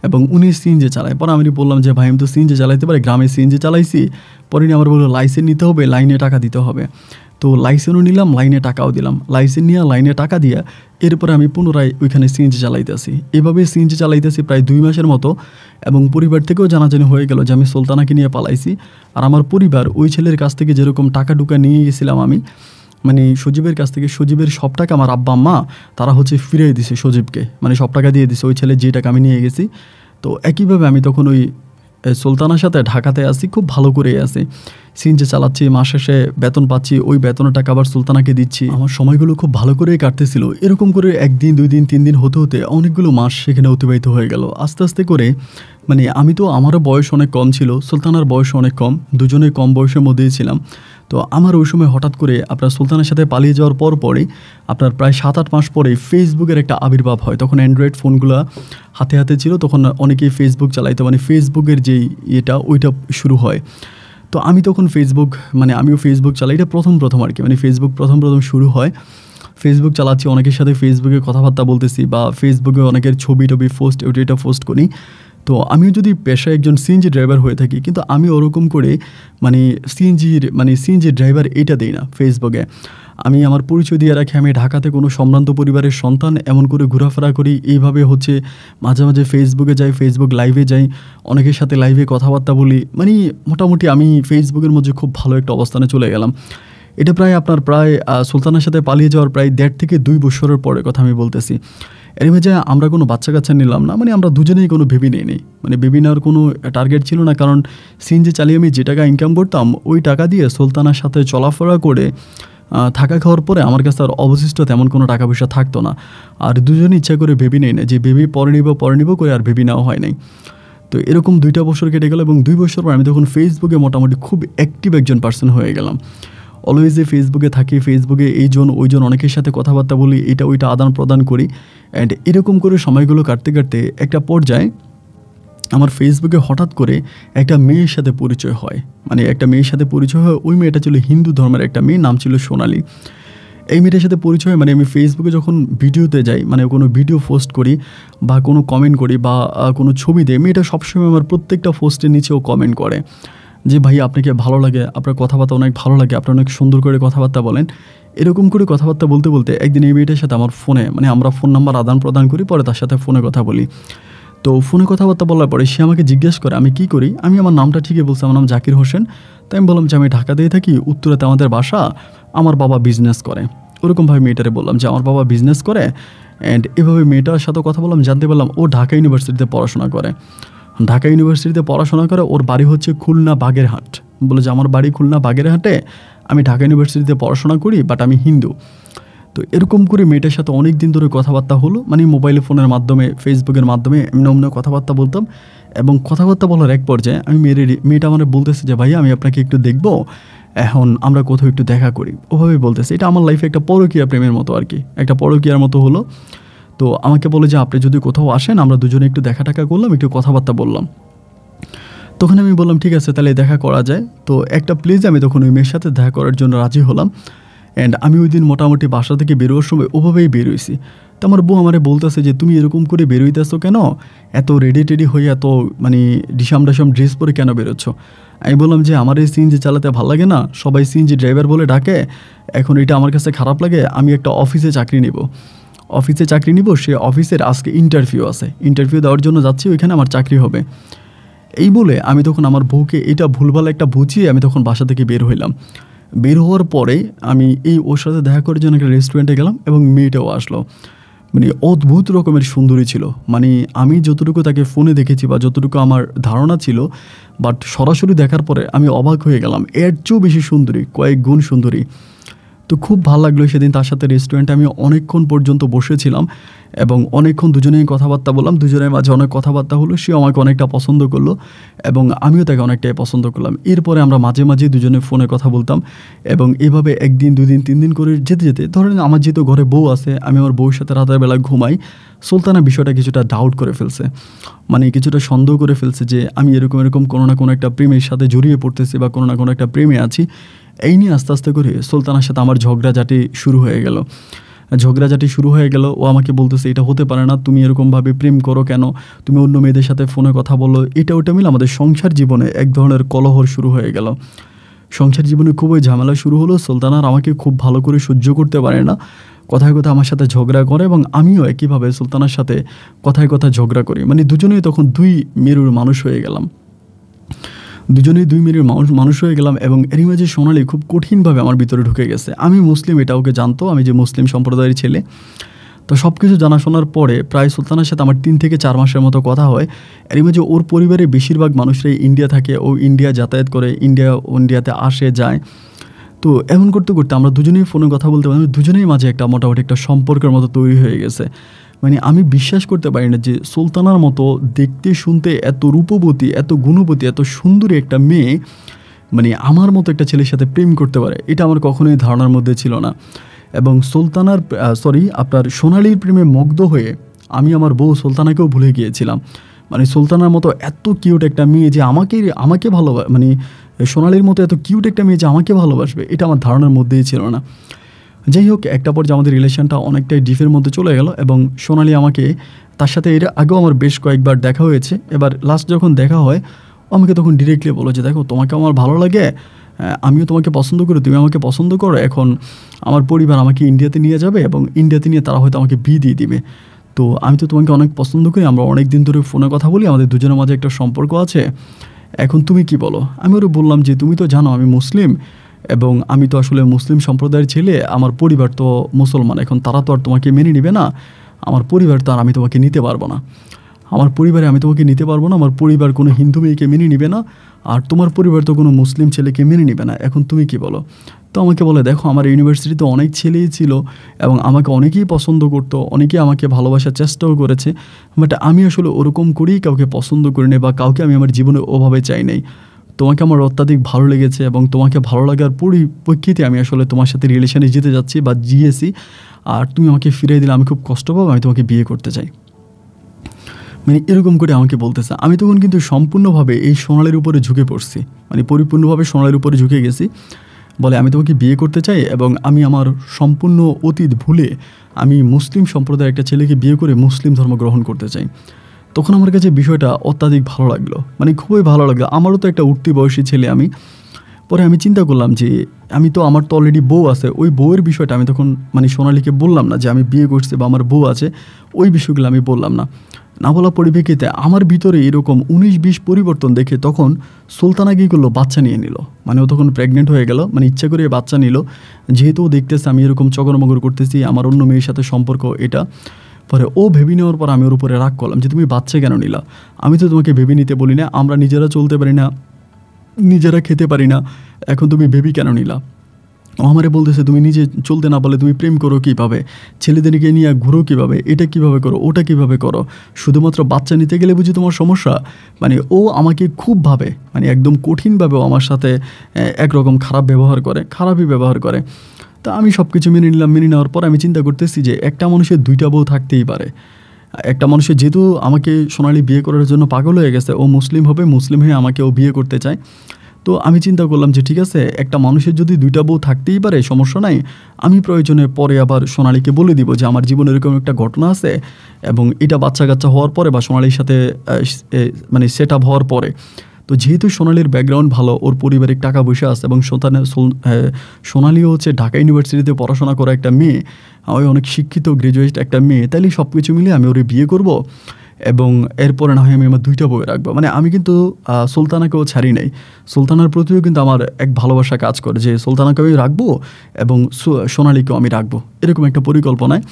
এবং উনি সিএনজি চালায় পরে আমি বললাম যে ভাই আমি তো সিএনজি চালাইতে পারি গ্রামে সিএনজি চালাইছি পরে আমার বললো লাইসেন্স নিতে হবে লাইনে টাকা দিতে হবে তো লাইসেন্সও নিলাম লাইনে টাকাও দিলাম লাইসেন্স নিয়ে লাইনে টাকা দিয়ে এরপরে আমি পুনরায় ওইখানে সিএনজি চালাইতেছি এভাবে সিএনজি চালাইতেছি প্রায় দুই মাসের মতো এবং পরিবার থেকেও জানাজানি হয়ে গেল যে আমি সুলতানাকে নিয়ে পালাইছি আর আমার পরিবার ওই ছেলের কাছ থেকে যেরকম টাকা টুকা নিয়ে গেছিলাম আমি মানে সজীবের কাছ থেকে সজীবের সব টাকা আমার আব্বা আম্মা তারা হচ্ছে ফিরিয়ে দিছে সজীবকে মানে সব টাকা দিয়ে দিছে ওই ছেলে যে টাকা আমি নিয়ে গেছি তো একইভাবে আমি তখন ওই সুলতানার সাথে ঢাকাতে আসি খুব ভালো করেই আসি সিনজে চালাচ্ছি মাস শেষে বেতন পাচ্ছি ওই বেতনের টাকা আবার সুলতানাকে দিচ্ছি আমার সময়গুলো খুব ভালো করেই কাটতেছিল এরকম করে একদিন দুই দিন তিন দিন হতে হতে অনেকগুলো মাস সেখানে অতিবাহিত হয়ে গেল আস্তে আস্তে করে মানে আমি তো আমারও বয়স অনেক কম ছিল সুলতানার বয়স অনেক কম দুজনে কম বয়সের মধ্যেই ছিলাম তো আমার ওই সময় হঠাৎ করে আপনার সুলতানের সাথে পালিয়ে যাওয়ার পর পরে আপনার প্রায় সাত আট মাস পরে ফেসবুকের একটা আবির্ভাব হয় তখন অ্যান্ড্রয়েড ফোনগুলো হাতে হাতে ছিল তখন অনেকেই ফেসবুক চালাইতো মানে ফেসবুকের যেই ইয়েটা ওইটা শুরু হয় তো আমি তখন ফেসবুক মানে আমিও ফেসবুক চালাই এটা প্রথম প্রথম আর কি মানে ফেসবুক প্রথম প্রথম শুরু হয় ফেসবুক চালাচ্ছি অনেকের সাথে ফেসবুকে কথাবার্তা বলতেছি বা ফেসবুকে অনেকের ছবি টবি পোস্ট ওটা এটা পোস্ট করি তো আমিও যদি পেশায় একজন সিএনজি ড্রাইভার হয়ে থাকি কিন্তু আমি ওরকম করে মানে সিএনজির মানে সিএনজি ড্রাইভার এটা দিই না ফেসবুকে আমি আমার পরিচয় দিয়ে রাখি আমি ঢাকাতে কোনো সম্ভ্রান্ত পরিবারের সন্তান এমন করে ঘোরাফেরা করি এইভাবে হচ্ছে মাঝে মাঝে ফেসবুকে যাই ফেসবুক লাইভে যাই অনেকের সাথে লাইভে কথাবার্তা বলি মানে মোটামুটি আমি ফেসবুকের মধ্যে খুব ভালো একটা অবস্থানে চলে গেলাম এটা প্রায় আপনার প্রায় সুলতানের সাথে পালিয়ে যাওয়ার প্রায় দেড় থেকে দুই বছরের পরে কথা আমি বলতেছি এর মাঝে আমরা কোনো বাচ্চা কাচ্চা নিলাম না মানে আমরা দুজনেই কোনো ভেবে নিয়ে নিই মানে ভেবে নেওয়ার কোনো টার্গেট ছিল না কারণ সিনজে চালিয়ে আমি যে টাকা ইনকাম করতাম ওই টাকা দিয়ে সুলতানার সাথে চলাফেরা করে থাকা খাওয়ার পরে আমার কাছে আর অবশিষ্ট তেমন কোনো টাকা পয়সা থাকতো না আর দুজনে ইচ্ছা করে ভেবে নেই না যে ভেবে পরে নিব পরে নিব করে আর ভেবে নেওয়া হয় নাই তো এরকম দুইটা বছর কেটে গেল এবং দুই বছর পর আমি তখন ফেসবুকে মোটামুটি খুব অ্যাক্টিভ একজন পার্সন হয়ে গেলাম অলওয়েজে ফেসবুকে থাকি ফেসবুকে এইজন ওইজন অনেকের সাথে কথাবার্তা বলি এটা ওইটা আদান প্রদান করি অ্যান্ড এরকম করে সময়গুলো কাটতে কাটতে একটা পর্যায়ে আমার ফেসবুকে হঠাৎ করে একটা মেয়ের সাথে পরিচয় হয় মানে একটা মেয়ের সাথে পরিচয় হয় ওই মেয়েটা ছিল হিন্দু ধর্মের একটা মেয়ে নাম ছিল সোনালি এই মেয়েটার সাথে পরিচয় মানে আমি ফেসবুকে যখন ভিডিওতে যাই মানে কোনো ভিডিও পোস্ট করি বা কোনো কমেন্ট করি বা কোনো ছবি দেয় মেয়েটা সবসময় আমার প্রত্যেকটা পোস্টের নিচেও কমেন্ট করে যে ভাই আপনাকে ভালো লাগে আপনার কথাবার্তা অনেক ভালো লাগে আপনি অনেক সুন্দর করে কথাবার্তা বলেন এরকম করে কথাবার্তা বলতে বলতে একদিন এই মেয়েটার সাথে আমার ফোনে মানে আমরা ফোন নাম্বার আদান প্রদান করি পরে তার সাথে ফোনে কথা বলি তো ফোনে কথাবার্তা বলার পরে সে আমাকে জিজ্ঞেস করে আমি কি করি আমি আমার নামটা ঠিকই বলছি আমার নাম জাকির হোসেন তাই আমি বললাম যে আমি ঢাকা দিয়ে থাকি উত্তরাতে আমাদের বাসা আমার বাবা বিজনেস করে ওরকমভাবে মেয়েটারে বললাম যে আমার বাবা বিজনেস করে অ্যান্ড এভাবে মেয়েটার সাথে কথা বললাম জানতে পারলাম ও ঢাকা ইউনিভার্সিটিতে পড়াশোনা করে ঢাকা ইউনিভার্সিটিতে পড়াশোনা করে ওর বাড়ি হচ্ছে খুলনা বাগেরহাট বলে যে আমার বাড়ি খুলনা বাগেরহাটে আমি ঢাকা ইউনিভার্সিটিতে পড়াশোনা করি বাট আমি হিন্দু তো এরকম করে মেয়েটার সাথে অনেক দিন ধরে কথাবার্তা হলো মানে মোবাইল ফোনের মাধ্যমে ফেসবুকের মাধ্যমে এমনি অমনি কথাবার্তা বলতাম এবং কথাবার্তা বলার এক পর্যায়ে আমি মেয়ের মেয়েটা আমার বলতেছে যে ভাই আমি আপনাকে একটু দেখব এখন আমরা কোথাও একটু দেখা করি ওভাবে বলতেছে এটা আমার লাইফে একটা পরকীয়া প্রেমের মতো আর কি একটা পরকীয়ার মতো হলো তো আমাকে বলে যে আপনি যদি কোথাও আসেন আমরা দুজনে একটু দেখা টাকা করলাম একটু কথাবার্তা বললাম তখন আমি বললাম ঠিক আছে তাহলে দেখা করা যায় তো একটা প্লেজ আমি তখন ওই মেয়ের সাথে দেখা করার জন্য রাজি হলাম অ্যান্ড আমি ওই দিন মোটামুটি বাসা থেকে বেরোয়ার সময় ওভাবেই বেরোইছি তো আমার বউ আমারে বলতেছে যে তুমি এরকম করে বেরোইতেছো কেন এত রেডি টেডি হয়ে এত মানে ডিসাম ডাসাম ড্রেস পরে কেন বেরোচ্ছ আমি বললাম যে আমার এই যে চালাতে ভালো লাগে না সবাই যে ড্রাইভার বলে ডাকে এখন এটা আমার কাছে খারাপ লাগে আমি একটা অফিসে চাকরি নেবো অফিসে চাকরি নিব সে অফিসের আজকে ইন্টারভিউ আছে ইন্টারভিউ দেওয়ার জন্য যাচ্ছি ওইখানে আমার চাকরি হবে এই বলে আমি তখন আমার বউকে এটা ভুলভাল একটা বুঝিয়ে আমি তখন বাসা থেকে বের হইলাম বের হওয়ার পরে আমি এই ওর সাথে দেখা করার জন্য একটা রেস্টুরেন্টে গেলাম এবং মেয়েটাও আসলো মানে অদ্ভুত রকমের সুন্দরী ছিল মানে আমি যতটুকু তাকে ফোনে দেখেছি বা যতটুকু আমার ধারণা ছিল বাট সরাসরি দেখার পরে আমি অবাক হয়ে গেলাম এর চেয়েও বেশি সুন্দরী কয়েক গুণ সুন্দরী তো খুব ভালো লাগলো সেদিন তার সাথে রেস্টুরেন্টে আমি অনেকক্ষণ পর্যন্ত বসেছিলাম এবং অনেকক্ষণ দুজনেই কথাবার্তা বললাম দুজনের মাঝে অনেক কথাবার্তা হলো সেও আমাকে অনেকটা পছন্দ করলো এবং আমিও তাকে অনেকটাই পছন্দ করলাম এরপরে আমরা মাঝে মাঝে দুজনে ফোনে কথা বলতাম এবং এভাবে একদিন দুদিন তিন দিন করে যেতে যেতে ধরেন আমার যেহেতু ঘরে বউ আছে আমি আমার বউর সাথে রাতের বেলা ঘুমাই সুলতানা বিষয়টা কিছুটা ডাউট করে ফেলছে মানে কিছুটা সন্দেহ করে ফেলছে যে আমি এরকম এরকম কোনো না কোনো একটা প্রেমের সাথে জড়িয়ে পড়তেছি বা কোনো না কোনো একটা প্রেমে আছি এই নিয়ে আস্তে আস্তে করে সুলতানার সাথে আমার ঝগড়াঝাটি শুরু হয়ে গেল ঝগড়াঝাটি শুরু হয়ে গেল ও আমাকে বলতেছে এটা হতে পারে না তুমি এরকমভাবে প্রেম করো কেন তুমি অন্য মেয়েদের সাথে ফোনে কথা বলো এটা ওটা মিলে আমাদের সংসার জীবনে এক ধরনের কলহর শুরু হয়ে গেল সংসার জীবনে খুবই ঝামেলা শুরু হলো সুলতানার আমাকে খুব ভালো করে সহ্য করতে পারে না কথায় কথা আমার সাথে ঝগড়া করে এবং আমিও একইভাবে সুলতানার সাথে কথায় কথা ঝগড়া করি মানে দুজনেই তখন দুই মেরুর মানুষ হয়ে গেলাম দুজনেই দুই মিনিট মানুষ মানুষ হয়ে গেলাম এবং এরই মাঝে সোনালি খুব কঠিনভাবে আমার ভিতরে ঢুকে গেছে আমি মুসলিম এটা ওকে জানতো আমি যে মুসলিম সম্প্রদায়ের ছেলে তো সব কিছু জানাশোনার পরে প্রায় সুলতানের সাথে আমার তিন থেকে চার মাসের মতো কথা হয় এর মাঝে ওর পরিবারে বেশিরভাগ মানুষরাই ইন্ডিয়া থাকে ও ইন্ডিয়া যাতায়াত করে ইন্ডিয়া ইন্ডিয়াতে আসে যায় তো এমন করতে করতে আমরা দুজনেই ফোনে কথা বলতে পারি দুজনেই মাঝে একটা মোটামুটি একটা সম্পর্কের মতো তৈরি হয়ে গেছে মানে আমি বিশ্বাস করতে পারি না যে সুলতানার মতো দেখতে শুনতে এত রূপবতী এত গুণবতী এত সুন্দরী একটা মেয়ে মানে আমার মতো একটা ছেলের সাথে প্রেম করতে পারে এটা আমার কখনোই ধারণার মধ্যে ছিল না এবং সুলতানার সরি আপনার সোনালির প্রেমে মগ্ধ হয়ে আমি আমার বউ সুলতানাকেও ভুলে গিয়েছিলাম মানে সুলতানার মতো এত কিউট একটা মেয়ে যে আমাকে আমাকে ভালোবা মানে সোনালির মতো এত কিউট একটা মেয়ে যে আমাকে ভালোবাসবে এটা আমার ধারণার মধ্যেই ছিল না যাই হোক একটা পর্যায়ে আমাদের রিলেশনটা অনেকটাই ডিফের মধ্যে চলে গেল এবং সোনালি আমাকে তার সাথে এর আগেও আমার বেশ কয়েকবার দেখা হয়েছে এবার লাস্ট যখন দেখা হয় আমাকে তখন ডিরেক্টলি বলো যে দেখো তোমাকে আমার ভালো লাগে আমিও তোমাকে পছন্দ করি তুমি আমাকে পছন্দ করো এখন আমার পরিবার আমাকে ইন্ডিয়াতে নিয়ে যাবে এবং ইন্ডিয়াতে নিয়ে তারা হয়তো আমাকে বিয়ে দিয়ে দিবে তো আমি তো তোমাকে অনেক পছন্দ করি আমরা অনেক দিন ধরে ফোনে কথা বলি আমাদের দুজনের মাঝে একটা সম্পর্ক আছে এখন তুমি কি বলো আমি ওরা বললাম যে তুমি তো জানো আমি মুসলিম এবং আমি তো আসলে মুসলিম সম্প্রদায়ের ছেলে আমার পরিবার তো মুসলমান এখন তারা তো আর তোমাকে মেনে নিবে না আমার পরিবার তো আর আমি তোমাকে নিতে পারবো না আমার পরিবারে আমি তোমাকে নিতে পারবো না আমার পরিবার কোনো হিন্দু মেয়েকে মেনে নিবে না আর তোমার পরিবার তো কোনো মুসলিম ছেলেকে মেনে নিবে না এখন তুমি কি বলো তো আমাকে বলে দেখো আমার ইউনিভার্সিটিতে অনেক ছেলেই ছিল এবং আমাকে অনেকেই পছন্দ করতো অনেকেই আমাকে ভালোবাসার চেষ্টাও করেছে বাট আমি আসলে ওরকম করেই কাউকে পছন্দ করি বা কাউকে আমি আমার জীবনে ওভাবে চাই নাই তোমাকে আমার অত্যাধিক ভালো লেগেছে এবং তোমাকে ভালো লাগার পরিপ্রেক্ষিতে আমি আসলে তোমার সাথে রিলেশনে যেতে যাচ্ছি বা জিয়েছি আর তুমি আমাকে ফিরিয়ে দিলে আমি খুব কষ্ট পাবো আমি তোমাকে বিয়ে করতে চাই মানে এরকম করে আমাকে বলতেছে আমি তখন কিন্তু সম্পূর্ণভাবে এই সোনালের উপরে ঝুঁকে পড়ছি মানে পরিপূর্ণভাবে সোনালের উপরে ঝুঁকে গেছি বলে আমি তোমাকে বিয়ে করতে চাই এবং আমি আমার সম্পূর্ণ অতীত ভুলে আমি মুসলিম সম্প্রদায়ের একটা ছেলেকে বিয়ে করে মুসলিম ধর্ম গ্রহণ করতে চাই তখন আমার কাছে বিষয়টা অত্যাধিক ভালো লাগলো মানে খুবই ভালো লাগলো আমারও তো একটা উঠতি বয়সী ছেলে আমি পরে আমি চিন্তা করলাম যে আমি তো আমার তো অলরেডি বউ আছে ওই বউয়ের বিষয়টা আমি তখন মানে সোনালিকে বললাম না যে আমি বিয়ে করছি বা আমার বউ আছে ওই বিষয়গুলো আমি বললাম না না বলা পরিপ্রেক্ষিতে আমার ভিতরে এরকম উনিশ বিশ পরিবর্তন দেখে তখন সুলতানা কী করলো বাচ্চা নিয়ে নিল মানে ও তখন প্রেগনেন্ট হয়ে গেল মানে ইচ্ছা করে বাচ্চা নিল যেহেতু দেখতেছে আমি এরকম চগরমগর করতেছি আমার অন্য মেয়ের সাথে সম্পর্ক এটা পরে ও ভেবে নেওয়ার পর আমি ওর উপরে রাগ করলাম যে তুমি বাচ্চা কেন নিলা আমি তো তোমাকে ভেবে নিতে বলি না আমরা নিজেরা চলতে পারি না নিজেরা খেতে পারি না এখন তুমি ভেবি কেন নিলা ও আমারে বলতেছে তুমি নিজে চলতে না পারলে তুমি প্রেম করো কীভাবে ছেলেদেরকে নিয়ে ঘুরো কীভাবে এটা কিভাবে করো ওটা কিভাবে করো শুধুমাত্র বাচ্চা নিতে গেলে বুঝি তোমার সমস্যা মানে ও আমাকে খুবভাবে মানে একদম কঠিনভাবে আমার সাথে একরকম খারাপ ব্যবহার করে খারাপই ব্যবহার করে তা আমি সব কিছু মেনে নিলাম মেনে নেওয়ার পর আমি চিন্তা করতেছি যে একটা মানুষের দুইটা বউ থাকতেই পারে একটা মানুষের যেহেতু আমাকে সোনালি বিয়ে করার জন্য পাগল হয়ে গেছে ও মুসলিম হবে মুসলিম হয়ে আমাকে ও বিয়ে করতে চায় তো আমি চিন্তা করলাম যে ঠিক আছে একটা মানুষের যদি দুইটা বউ থাকতেই পারে সমস্যা নাই আমি প্রয়োজনে পরে আবার সোনালিকে বলে দিব যে আমার জীবনে এরকম একটা ঘটনা আছে এবং এটা বাচ্চা কাচ্চা হওয়ার পরে বা সোনালির সাথে মানে সেট হওয়ার পরে তো যেহেতু সোনালির ব্যাকগ্রাউন্ড ভালো ওর পরিবারের টাকা পয়সা আছে এবং সোনালিও হচ্ছে ঢাকা ইউনিভার্সিটিতে পড়াশোনা করা একটা মেয়ে ওই অনেক শিক্ষিত গ্রাজুয়েট একটা মেয়ে তাইলে সব কিছু মিলে আমি ওরে বিয়ে করব এবং এরপরে না হয় আমি আমার দুইটা বই রাখবো মানে আমি কিন্তু সুলতানাকেও ছাড়ি নাই সুলতানার প্রতিও কিন্তু আমার এক ভালোবাসা কাজ করে যে সুলতানাকেও রাখবো এবং সোনালিকেও আমি রাখবো এরকম একটা পরিকল্পনায়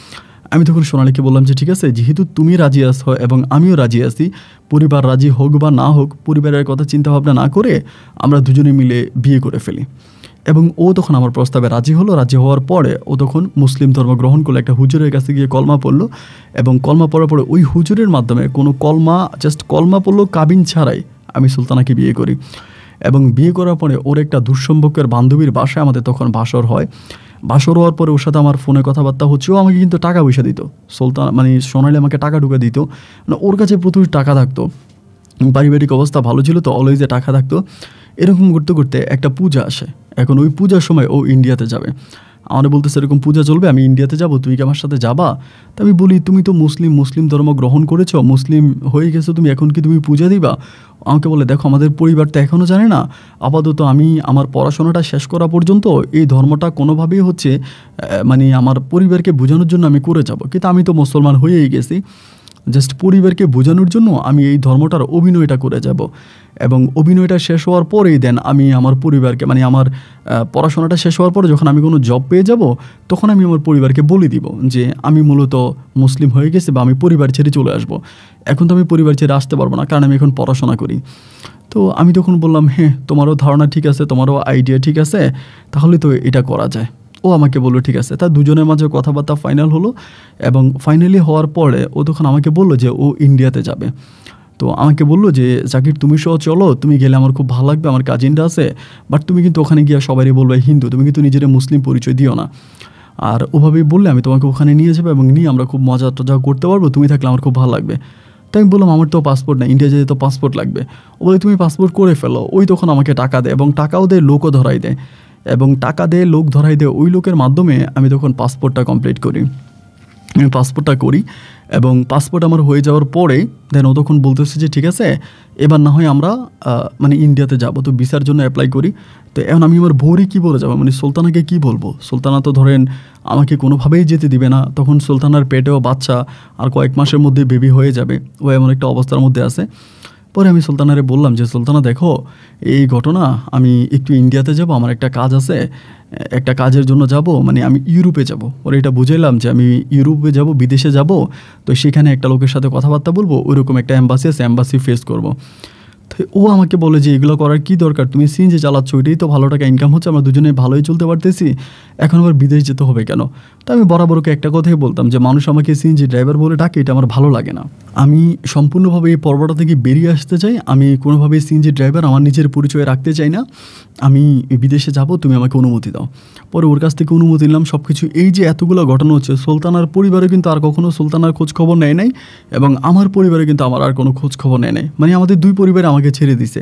আমি তখন সোনালীকে বললাম যে ঠিক আছে যেহেতু তুমি রাজি আছো এবং আমিও রাজি আছি পরিবার রাজি হোক বা না হোক পরিবারের কথা চিন্তা ভাবনা না করে আমরা দুজনে মিলে বিয়ে করে ফেলি এবং ও তখন আমার প্রস্তাবে রাজি হলো রাজি হওয়ার পরে ও তখন মুসলিম ধর্ম গ্রহণ করলো একটা হুজুরের কাছে গিয়ে কলমা পড়লো এবং কলমা পড়ার পরে ওই হুজুরের মাধ্যমে কোনো কলমা জাস্ট কলমা পড়লো কাবিন ছাড়াই আমি সুলতানাকে বিয়ে করি এবং বিয়ে করার পরে ওর একটা দুঃসম্পর্কের বান্ধবীর বাসায় আমাদের তখন ভাসর হয় বাসর হওয়ার পরে ওর সাথে আমার ফোনে কথাবার্তা হচ্ছে ও আমাকে কিন্তু টাকা পয়সা দিত সুলতান মানে সোনালি আমাকে টাকা ঢুকে দিত মানে ওর কাছে প্রচুর টাকা থাকতো পারিবারিক অবস্থা ভালো ছিল তো অলওয়েজে টাকা থাকতো এরকম করতে করতে একটা পূজা আসে এখন ওই পূজার সময় ও ইন্ডিয়াতে যাবে আমার বলতে সেরকম পূজা চলবে আমি ইন্ডিয়াতে যাব তুমি কি আমার সাথে যাবা তা আমি বলি তুমি তো মুসলিম মুসলিম ধর্ম গ্রহণ করেছ মুসলিম হয়ে গেছো তুমি এখন কি তুমি পূজা দিবা আমাকে বলে দেখো আমাদের পরিবার তো এখনও জানে না আপাতত আমি আমার পড়াশোনাটা শেষ করা পর্যন্ত এই ধর্মটা কোনোভাবেই হচ্ছে মানে আমার পরিবারকে বোঝানোর জন্য আমি করে যাব কিন্তু আমি তো মুসলমান হয়েই গেছি জাস্ট পরিবারকে বোঝানোর জন্য আমি এই ধর্মটার অভিনয়টা করে যাব এবং অভিনয়টা শেষ হওয়ার পরেই দেন আমি আমার পরিবারকে মানে আমার পড়াশোনাটা শেষ হওয়ার পরে যখন আমি কোনো জব পেয়ে যাব তখন আমি আমার পরিবারকে বলে দিব যে আমি মূলত মুসলিম হয়ে গেছি বা আমি পরিবার ছেড়ে চলে আসব এখন তো আমি পরিবার ছেড়ে আসতে পারবো না কারণ আমি এখন পড়াশোনা করি তো আমি তখন বললাম হ্যাঁ তোমারও ধারণা ঠিক আছে তোমারও আইডিয়া ঠিক আছে তাহলে তো এটা করা যায় ও আমাকে বললো ঠিক আছে তা দুজনের মাঝে কথাবার্তা ফাইনাল হলো এবং ফাইনালি হওয়ার পরে ও তখন আমাকে বললো যে ও ইন্ডিয়াতে যাবে তো আমাকে বললো যে জাকির তুমি সহ চলো তুমি গেলে আমার খুব ভালো লাগবে আমার কাজিনরা আছে বাট তুমি কিন্তু ওখানে গিয়ে সবারই বলবে হিন্দু তুমি কিন্তু নিজের মুসলিম পরিচয় দিও না আর ওভাবেই বললে আমি তোমাকে ওখানে নিয়ে যাবো এবং নিয়ে আমরা খুব মজা টজা করতে পারবো তুমি থাকলে আমার খুব ভালো লাগবে তো আমি বললাম আমার তো পাসপোর্ট না ইন্ডিয়া যেতে তো পাসপোর্ট লাগবে ও বলে তুমি পাসপোর্ট করে ফেলো ওই তখন আমাকে টাকা দেয় এবং টাকাও দেয় লোকও ধরাই দেয় এবং টাকা দেয় লোক ধরাই দেয় ওই লোকের মাধ্যমে আমি তখন পাসপোর্টটা কমপ্লিট করি আমি পাসপোর্টটা করি এবং পাসপোর্ট আমার হয়ে যাওয়ার পরে দেন ও তখন বলতেছে যে ঠিক আছে এবার না হয় আমরা মানে ইন্ডিয়াতে যাব তো ভিসার জন্য অ্যাপ্লাই করি তো এখন আমি আমার ভোরে কী বলে যাবো মানে সুলতানাকে কি বলবো সুলতানা তো ধরেন আমাকে কোনোভাবেই যেতে দিবে না তখন সুলতানার পেটেও বাচ্চা আর কয়েক মাসের মধ্যে বেবি হয়ে যাবে ও এমন একটা অবস্থার মধ্যে আছে পরে আমি সুলতানারে বললাম যে সুলতানা দেখো এই ঘটনা আমি একটু ইন্ডিয়াতে যাব আমার একটা কাজ আছে একটা কাজের জন্য যাব মানে আমি ইউরোপে যাব ওর এটা বুঝাইলাম যে আমি ইউরোপে যাব বিদেশে যাব তো সেখানে একটা লোকের সাথে কথাবার্তা বলবো ওইরকম একটা অ্যাম্বাসি আছে অ্যাম্বাসি ফেস করব তো ও আমাকে বলে যে এগুলো করার কি দরকার তুমি সিন যে চালাচ্ছ ওইটাই তো ভালো টাকা ইনকাম হচ্ছে আমরা দুজনে ভালোই চলতে পারতেছি এখন আবার বিদেশ যেতে হবে কেন তো আমি বরাবরকে একটা কথাই বলতাম যে মানুষ আমাকে সিএনজি ড্রাইভার বলে ডাকে এটা আমার ভালো লাগে না আমি সম্পূর্ণভাবে এই পর্বটা থেকে বেরিয়ে আসতে চাই আমি কোনোভাবে সিএনজি ড্রাইভার আমার নিজের পরিচয় রাখতে চাই না আমি বিদেশে যাব তুমি আমাকে অনুমতি দাও পরে ওর কাছ থেকে অনুমতি নিলাম সব কিছু এই যে এতগুলো ঘটনা হচ্ছে সুলতানার পরিবারে কিন্তু আর কখনও সুলতানার খোঁজ খবর নেয় নাই এবং আমার পরিবারে কিন্তু আমার আর কোনো খোঁজ খবর নেয় নাই মানে আমাদের দুই পরিবারে আমাকে ছেড়ে দিছে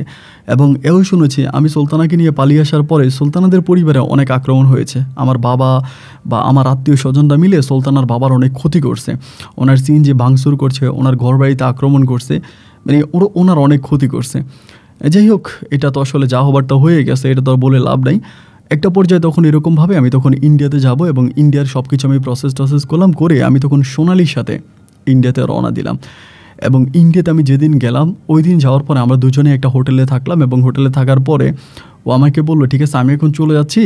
এবং এও শুনেছি আমি সুলতানাকে নিয়ে পালিয়ে আসার পরে সুলতানাদের পরিবারে অনেক আক্রমণ হয়েছে আমার বাবা বা আমার আত্মীয় স্বজনরা মিলে সুলতানার বাবার অনেক ক্ষতি করছে ওনার সিন যে ভাঙচুর করছে ওনার ঘর বাড়িতে আক্রমণ করছে মানে ওরা ওনার অনেক ক্ষতি করছে যাই হোক এটা তো আসলে যা হবার তো হয়ে গেছে এটা তো বলে লাভ নাই একটা পর্যায়ে তখন এরকমভাবে আমি তখন ইন্ডিয়াতে যাব এবং ইন্ডিয়ার সব কিছু আমি প্রসেস টসেস করলাম করে আমি তখন সোনালির সাথে ইন্ডিয়াতে রওনা দিলাম এবং ইন্ডিয়াতে আমি যেদিন গেলাম ওই দিন যাওয়ার পরে আমরা দুজনে একটা হোটেলে থাকলাম এবং হোটেলে থাকার পরে ও আমাকে বললো ঠিক আছে আমি এখন চলে যাচ্ছি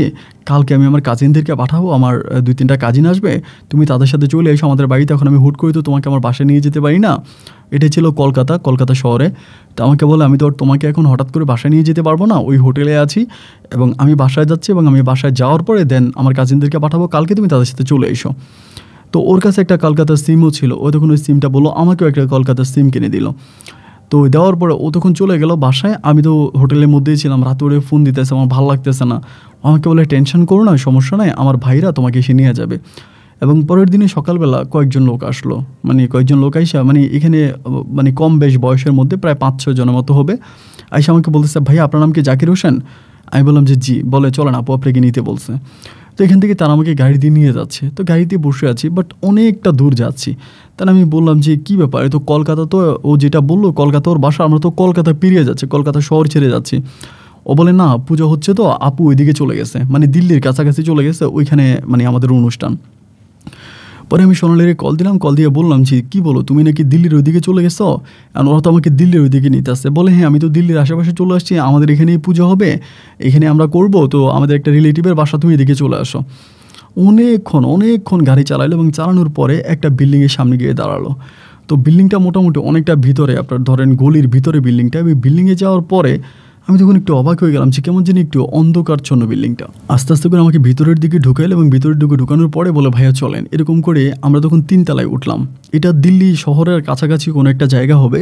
কালকে আমি আমার কাজিনদেরকে পাঠাবো আমার দুই তিনটা কাজিন আসবে তুমি তাদের সাথে চলে এসো আমাদের বাড়িতে এখন আমি হুট করি তো তোমাকে আমার বাসায় নিয়ে যেতে পারি না এটা ছিল কলকাতা কলকাতা শহরে তো আমাকে বলে আমি তো তোমাকে এখন হঠাৎ করে বাসায় নিয়ে যেতে পারবো না ওই হোটেলে আছি এবং আমি বাসায় যাচ্ছি এবং আমি বাসায় যাওয়ার পরে দেন আমার কাজিনদেরকে পাঠাবো কালকে তুমি তাদের সাথে চলে এসো তো ওর কাছে একটা কলকাতার সিমও ছিল ও তখন ওই সিমটা বললো আমাকেও একটা কলকাতার সিম কিনে দিল তো দেওয়ার পরে ও তখন চলে গেল বাসায় আমি তো হোটেলের মধ্যেই ছিলাম রাতুরে ফোন দিতেছে আমার ভালো লাগতেছে না আমাকে বলে টেনশন করো না সমস্যা নাই আমার ভাইরা তোমাকে এসে নিয়ে যাবে এবং পরের দিনে সকালবেলা কয়েকজন লোক আসলো মানে কয়েকজন লোক আইসা মানে এখানে মানে কম বেশ বয়সের মধ্যে প্রায় পাঁচ ছজনের মতো হবে আইসা আমাকে বলতেছে ভাই আপনার নাম কি জাকির হোসেন আমি বললাম যে জি বলে চলেন আপু আপনাকে নিতে বলছে তো এখান থেকে তারা আমাকে গাড়ি দিয়ে নিয়ে যাচ্ছে তো গাড়িতে বসে আছি বাট অনেকটা দূর যাচ্ছি তাহলে আমি বললাম যে কী ব্যাপার তো কলকাতা তো ও যেটা বললো কলকাতা ওর বাসা আমরা তো কলকাতা পেরিয়ে যাচ্ছে কলকাতা শহর ছেড়ে যাচ্ছি ও বলে না পুজো হচ্ছে তো আপু ওইদিকে চলে গেছে মানে দিল্লির কাছাকাছি চলে গেছে ওইখানে মানে আমাদের অনুষ্ঠান পরে আমি সোনালিরে কল দিলাম কল দিয়ে বললাম যে কী বলো তুমি নাকি দিল্লির ওইদিকে চলে গেছো এখন ওরা তো আমাকে দিল্লির ওইদিকে নিতে আসছে বলে হ্যাঁ আমি তো দিল্লির আশেপাশে চলে আসছি আমাদের এখানেই পুজো হবে এখানে আমরা করব তো আমাদের একটা রিলেটিভের বাসা তুমি এদিকে চলে আসো অনেকক্ষণ অনেকক্ষণ গাড়ি চালাইলো এবং চালানোর পরে একটা বিল্ডিংয়ের সামনে গিয়ে দাঁড়ালো তো বিল্ডিংটা মোটামুটি অনেকটা ভিতরে আপনার ধরেন গলির ভিতরে বিল্ডিংটা এবং বিল্ডিংয়ে যাওয়ার পরে আমি তখন একটু অবাক হয়ে গেলাম যে কেমন যেন একটু অন্ধকারচ্ছন্ন বিল্ডিংটা আস্তে আস্তে করে আমাকে ভিতরের দিকে ঢুকাইল এবং ভিতরের দিকে ঢুকানোর পরে বলে ভাইয়া চলেন এরকম করে আমরা তখন তিনতলায় উঠলাম এটা দিল্লি শহরের কাছাকাছি কোনো একটা জায়গা হবে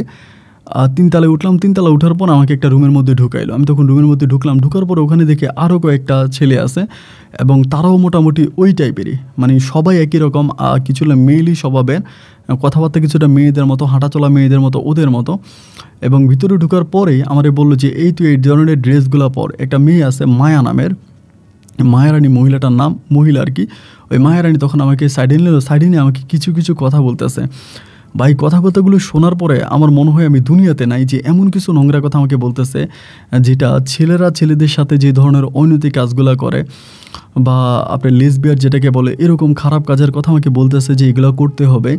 তিনতলায় উঠলাম তিনতলা উঠার পর আমাকে একটা রুমের মধ্যে ঢুকাইলো আমি তখন রুমের মধ্যে ঢুকলাম ঢুকার পর ওখানে দেখে আরও কয়েকটা ছেলে আছে এবং তারাও মোটামুটি ওই টাইপেরই মানে সবাই একই রকম কিছুটা মেয়েলি স্বভাবের কথাবার্তা কিছুটা মেয়েদের মতো হাঁটাচলা মেয়েদের মতো ওদের মতো এবং ভিতরে ঢুকার পরেই আমারে বললো যে এই তুই এই ধরনের ড্রেসগুলো পর একটা মেয়ে আছে মায়া নামের মায়ারানী মহিলাটার নাম মহিলা আর কি ওই মায়ারানী তখন আমাকে সাইডে নিল সাইডে নিয়ে আমাকে কিছু কিছু কথা বলতেছে ভাই কথা কথাগুলো শোনার পরে আমার মনে হয় আমি দুনিয়াতে নাই যে এমন কিছু নোংরা কথা আমাকে বলতেছে যেটা ছেলেরা ছেলেদের সাথে যে ধরনের অনৈতিক কাজগুলো করে বা আপনার লেসবিয়ার যেটাকে বলে এরকম খারাপ কাজের কথা আমাকে বলতেছে যে এগুলো করতে হবে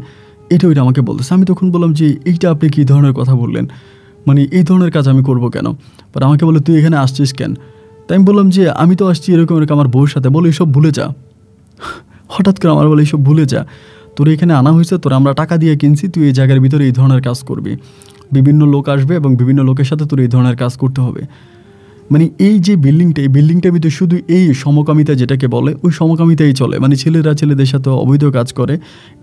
এটা ওইটা আমাকে বলতেছে আমি তখন বললাম যে এইটা আপনি কী ধরনের কথা বললেন মানে এই ধরনের কাজ আমি করব কেন বা আমাকে বলে তুই এখানে আসছিস কেন তাই আমি বললাম যে আমি তো আসছি এরকম এরকম আমার বউর সাথে বলো এইসব ভুলে যা [LAUGHS] হঠাৎ করে আমার বলে এইসব ভুলে যা তোর এখানে আনা হয়েছে তোর আমরা টাকা দিয়ে কিনছি তুই এই জায়গার ভিতরে এই ধরনের কাজ করবি বিভিন্ন লোক আসবে এবং বিভিন্ন লোকের সাথে তোর এই ধরনের কাজ করতে হবে মানে এই যে বিল্ডিংটা এই বিল্ডিংটার ভিতরে শুধু এই সমকামিতা যেটাকে বলে ওই সমকামিতাই চলে মানে ছেলেরা ছেলেদের সাথে অবৈধ কাজ করে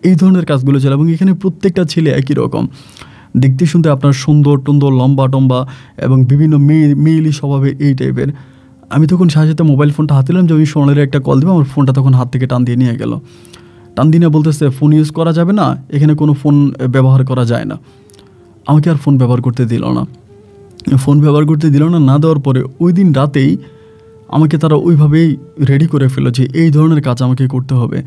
এই ধরনের কাজগুলো চলে এবং এখানে প্রত্যেকটা ছেলে একই রকম দেখতে শুনতে আপনার সুন্দর টুন্দর লম্বা টম্বা এবং বিভিন্ন মেয়ে মেয়েলি স্বভাবে এই টাইপের আমি তখন সাথে সাথে মোবাইল ফোনটা হাতে নিলাম যে আমি সোনালের একটা কল দেবো আমার ফোনটা তখন হাত থেকে টান দিয়ে নিয়ে গেল তানদিনা বলতেছে ফোন ইউজ করা যাবে না এখানে কোনো ফোন ব্যবহার করা যায় না আমাকে আর ফোন ব্যবহার করতে দিল না ফোন ব্যবহার করতে দিল না না দেওয়ার পরে ওই দিন রাতেই আমাকে তারা ওইভাবেই রেডি করে ফেলো যে এই ধরনের কাজ আমাকে করতে হবে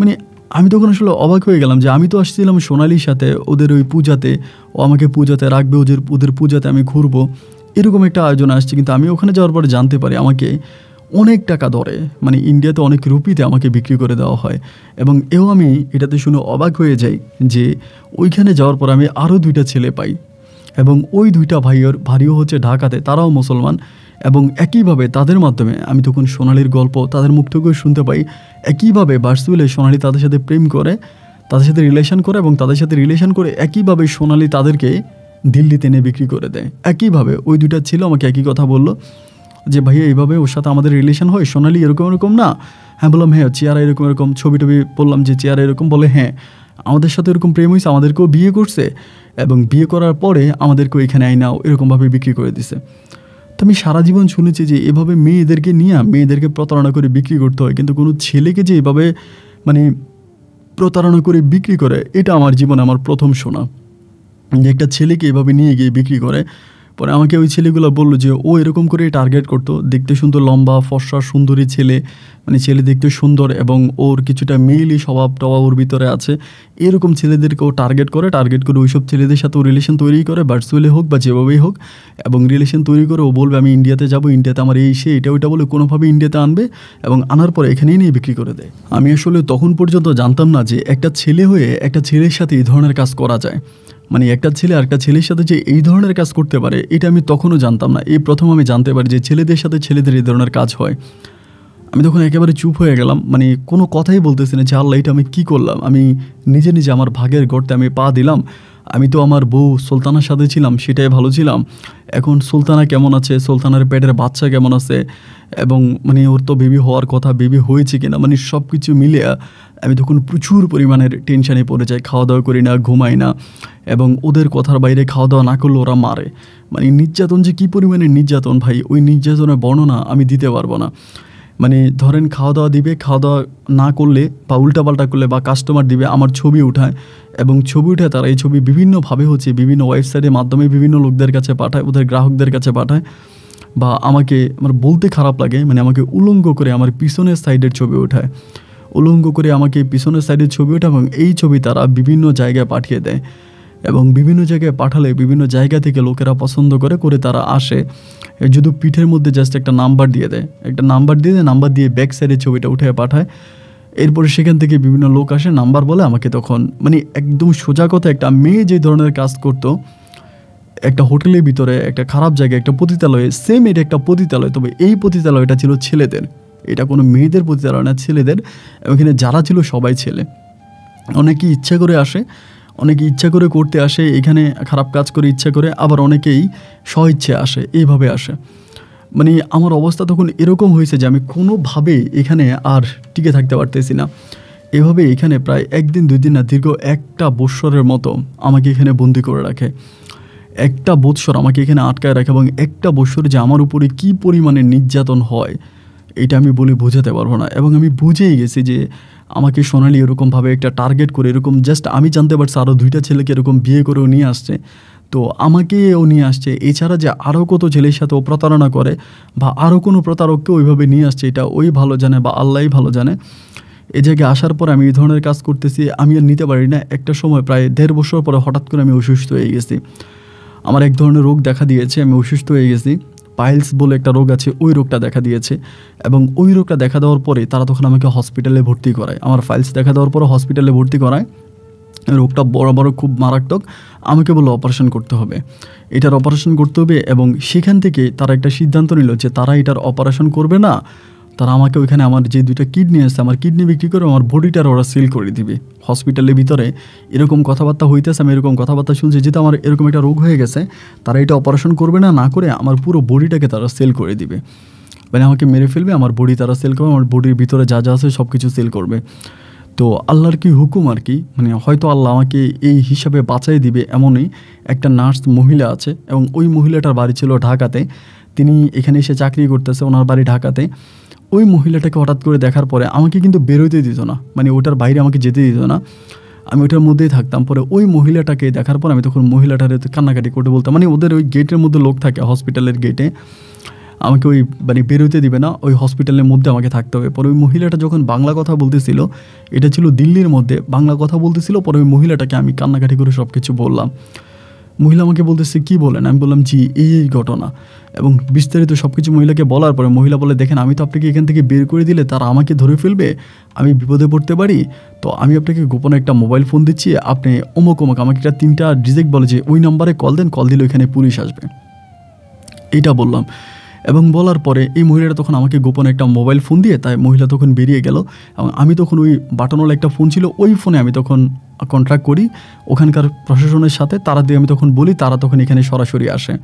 মানে আমি তখন আসলে অবাক হয়ে গেলাম যে আমি তো আসছিলাম সোনালির সাথে ওদের ওই পূজাতে ও আমাকে পূজাতে রাখবে ওদের ওদের পূজাতে আমি ঘুরবো এরকম একটা আয়োজন আসছে কিন্তু আমি ওখানে যাওয়ার পরে জানতে পারি আমাকে অনেক টাকা দরে মানে ইন্ডিয়াতে অনেক রুপিতে আমাকে বিক্রি করে দেওয়া হয় এবং এও আমি এটাতে শুনে অবাক হয়ে যাই যে ওইখানে যাওয়ার পর আমি আরও দুইটা ছেলে পাই এবং ওই দুইটা ভাইয়ের ভারিও হচ্ছে ঢাকাতে তারাও মুসলমান এবং একইভাবে তাদের মাধ্যমে আমি তখন সোনালির গল্প তাদের মুখ থেকেও শুনতে পাই একইভাবে বার্সুলে সোনালি তাদের সাথে প্রেম করে তাদের সাথে রিলেশন করে এবং তাদের সাথে রিলেশন করে একইভাবে সোনালি তাদেরকে দিল্লিতে এনে বিক্রি করে দেয় একইভাবে ওই দুটা ছিল আমাকে একই কথা বললো যে ভাইয়া এইভাবে ওর সাথে আমাদের রিলেশন হয় সোনালি এরকম এরকম না হ্যাঁ বললাম হ্যাঁ চেয়ারা এরকম এরকম ছবি টবি বললাম যে চেয়ারা এরকম বলে হ্যাঁ আমাদের সাথে এরকম প্রেম হয়েছে আমাদেরকেও বিয়ে করছে এবং বিয়ে করার পরে আমাদেরকেও এখানে আইনাও এরকমভাবে বিক্রি করে দিছে তো আমি সারা জীবন শুনেছি যে এভাবে মেয়েদেরকে নিয়ে মেয়েদেরকে প্রতারণা করে বিক্রি করতে হয় কিন্তু কোনো ছেলেকে যে এভাবে মানে প্রতারণা করে বিক্রি করে এটা আমার জীবনে আমার প্রথম শোনা যে একটা ছেলেকে এভাবে নিয়ে গিয়ে বিক্রি করে পরে আমাকে ওই ছেলেগুলো বললো যে ও এরকম করে টার্গেট করতো দেখতে সুন্দর লম্বা ফর্সা সুন্দরী ছেলে মানে ছেলে দেখতে সুন্দর এবং ওর কিছুটা মেইলি স্বভাব টবাব ওর ভিতরে আছে এরকম ছেলেদেরকে ও টার্গেট করে টার্গেট করে ওইসব ছেলেদের সাথে ও রিলেশন তৈরি করে ভার্চুয়ালি হোক বা যেভাবেই হোক এবং রিলেশন তৈরি করে ও বলবে আমি ইন্ডিয়াতে যাব ইন্ডিয়াতে আমার এই সে এটা ওইটা বলে কোনোভাবে ইন্ডিয়াতে আনবে এবং আনার পরে এখানেই নিয়ে বিক্রি করে দেয় আমি আসলে তখন পর্যন্ত জানতাম না যে একটা ছেলে হয়ে একটা ছেলের সাথে এই ধরনের কাজ করা যায় মানে একটা ছেলে আর একটা ছেলের সাথে যে এই ধরনের কাজ করতে পারে এটা আমি তখনও জানতাম না এই প্রথম আমি জানতে পারি যে ছেলেদের সাথে ছেলেদের এই ধরনের কাজ হয় আমি তখন একেবারে চুপ হয়ে গেলাম মানে কোনো কথাই বলতেছি না যে আল্লাহ এটা আমি কী করলাম আমি নিজে নিজে আমার ভাগের গর্তে আমি পা দিলাম আমি তো আমার বউ সুলতানার সাথে ছিলাম সেটাই ভালো ছিলাম এখন সুলতানা কেমন আছে সুলতানার পেটের বাচ্চা কেমন আছে এবং মানে ওর তো বেবি হওয়ার কথা বেবি হয়েছে কিনা মানে সব কিছু মিলে আমি তখন প্রচুর পরিমাণের টেনশানে পড়ে যাই খাওয়া দাওয়া করি না ঘুমাই না এবং ওদের কথার বাইরে খাওয়া দাওয়া না করলে ওরা মারে মানে নির্যাতন যে কী পরিমাণে নির্যাতন ভাই ওই নির্যাতনের বর্ণনা আমি দিতে পারবো না মানে ধরেন খাওয়া দাওয়া দিবে খাওয়া দাওয়া না করলে বা উল্টাপাল্টা করলে বা কাস্টমার দিবে আমার ছবি উঠায় এবং ছবি উঠে তারা এই ছবি বিভিন্নভাবে হচ্ছে বিভিন্ন ওয়েবসাইটের মাধ্যমে বিভিন্ন লোকদের কাছে পাঠায় ওদের গ্রাহকদের কাছে পাঠায় বা আমাকে আমার মানে বলতে খারাপ লাগে মানে আমাকে উলঙ্গ করে আমার পিছনের সাইডের ছবি ওঠায় উলঙ্গ করে আমাকে পিছনের সাইডের ছবি ওঠায় এবং এই ছবি তারা বিভিন্ন জায়গায় পাঠিয়ে দেয় এবং বিভিন্ন জায়গায় পাঠালে বিভিন্ন জায়গা থেকে লোকেরা পছন্দ করে করে তারা আসে যদি পিঠের মধ্যে জাস্ট একটা নাম্বার দিয়ে দেয় একটা নাম্বার দিয়ে দেয় নাম্বার দিয়ে ব্যাক সাইডে ছবিটা উঠে পাঠায় এরপরে সেখান থেকে বিভিন্ন লোক আসে নাম্বার বলে আমাকে তখন মানে একদম সোজা কথা একটা মেয়ে যে ধরনের কাজ করতো একটা হোটেলের ভিতরে একটা খারাপ জায়গায় একটা পতিতালয়ে সেম এটা একটা পতিতালয় তবে এই পতিতালয়টা ছিল ছেলেদের এটা কোনো মেয়েদের পতিতালয় না ছেলেদের এবং এখানে যারা ছিল সবাই ছেলে অনেকেই ইচ্ছে করে আসে অনেকে ইচ্ছা করে করতে আসে এখানে খারাপ কাজ করে ইচ্ছা করে আবার অনেকেই স্বইচ্ছে আসে এইভাবে আসে মানে আমার অবস্থা তখন এরকম হয়েছে যে আমি কোনোভাবে এখানে আর টিকে থাকতে পারতেছি না এভাবে এখানে প্রায় একদিন দুই দিন না দীর্ঘ একটা বৎসরের মতো আমাকে এখানে বন্দি করে রাখে একটা বৎসর আমাকে এখানে আটকায় রাখে এবং একটা বৎসর যে আমার উপরে কি পরিমাণে নির্যাতন হয় এটা আমি বলে বোঝাতে পারবো না এবং আমি বুঝেই গেছি যে আমাকে সোনালি এরকমভাবে একটা টার্গেট করে এরকম জাস্ট আমি জানতে পারছি আরও দুইটা ছেলেকে এরকম বিয়ে করেও নিয়ে আসছে তো আমাকে ও নিয়ে আসছে এছাড়া যে আরও কত ছেলের সাথে ও প্রতারণা করে বা আরও কোনো প্রতারককে ওইভাবে নিয়ে আসছে এটা ওই ভালো জানে বা আল্লাহই ভালো জানে এ জায়গায় আসার পর আমি এই ধরনের কাজ করতেছি আমি আর নিতে পারি না একটা সময় প্রায় দেড় বছর পরে হঠাৎ করে আমি অসুস্থ হয়ে গেছি আমার এক ধরনের রোগ দেখা দিয়েছে আমি অসুস্থ হয়ে গেছি পাইলস বলে একটা রোগ আছে ওই রোগটা দেখা দিয়েছে এবং ওই রোগটা দেখা দেওয়ার পরে তারা তখন আমাকে হসপিটালে ভর্তি করায় আমার ফাইলস দেখা দেওয়ার পরে হসপিটালে ভর্তি করায় রোগটা বড় বড় খুব মারাত্মক আমাকে বললো অপারেশন করতে হবে এটার অপারেশন করতে হবে এবং সেখান থেকে তারা একটা সিদ্ধান্ত নিল যে তারা এটার অপারেশন করবে না তারা আমাকে ওইখানে আমার যে দুইটা কিডনি আছে আমার কিডনি বিক্রি করে আমার বডিটার ওরা সেল করে দিবে হসপিটালের ভিতরে এরকম কথাবার্তা হইতেছে আমি এরকম কথাবার্তা শুনছি যেহেতু আমার এরকম একটা রোগ হয়ে গেছে তারা এটা অপারেশন করবে না না করে আমার পুরো বডিটাকে তারা সেল করে দিবে মানে আমাকে মেরে ফেলবে আমার বডি তারা সেল করবে আমার বডির ভিতরে যা যা আছে সব কিছু সেল করবে তো আল্লাহর কি হুকুম আর কি মানে হয়তো আল্লাহ আমাকে এই হিসাবে বাঁচাই দিবে এমনই একটা নার্স মহিলা আছে এবং ওই মহিলাটার বাড়ি ছিল ঢাকাতে তিনি এখানে এসে চাকরি করতেছে ওনার বাড়ি ঢাকাতে ওই মহিলাটাকে হঠাৎ করে দেখার পরে আমাকে কিন্তু বেরোতে দিত না মানে ওটার বাইরে আমাকে যেতে দিত না আমি ওটার মধ্যেই থাকতাম পরে ওই মহিলাটাকে দেখার পর আমি তখন মহিলাটার কান্নাকাটি করতে বলতাম মানে ওদের ওই গেটের মধ্যে লোক থাকে হসপিটালের গেটে আমাকে ওই মানে বেরোতে দিবে না ওই হসপিটালের মধ্যে আমাকে থাকতে হবে পরে ওই মহিলাটা যখন বাংলা কথা বলতেছিল এটা ছিল দিল্লির মধ্যে বাংলা কথা বলতেছিল পরে ওই মহিলাটাকে আমি কান্নাকাটি করে সব কিছু বললাম মহিলা আমাকে বলতেছে কি বলেন আমি বললাম জি এই এই ঘটনা এবং বিস্তারিত সব কিছু মহিলাকে বলার পরে মহিলা বলে দেখেন আমি তো আপনাকে এখান থেকে বের করে দিলে তারা আমাকে ধরে ফেলবে আমি বিপদে পড়তে পারি তো আমি আপনাকে গোপনে একটা মোবাইল ফোন দিচ্ছি আপনি অমুক অমুক আমাকে একটা তিনটা ডিজেক্ট বলে যে ওই নাম্বারে কল দেন কল দিলে ওইখানে পুলিশ আসবে এটা বললাম এবং বলার পরে এই মহিলাটা তখন আমাকে গোপনে একটা মোবাইল ফোন দিয়ে তাই মহিলা তখন বেরিয়ে গেল এবং আমি তখন ওই বাটনওয়ালা একটা ফোন ছিল ওই ফোনে আমি তখন কন্ট্রাক্ট করি ওখানকার প্রশাসনের সাথে তারা দিয়ে আমি তখন বলি তারা তখন এখানে সরাসরি আসে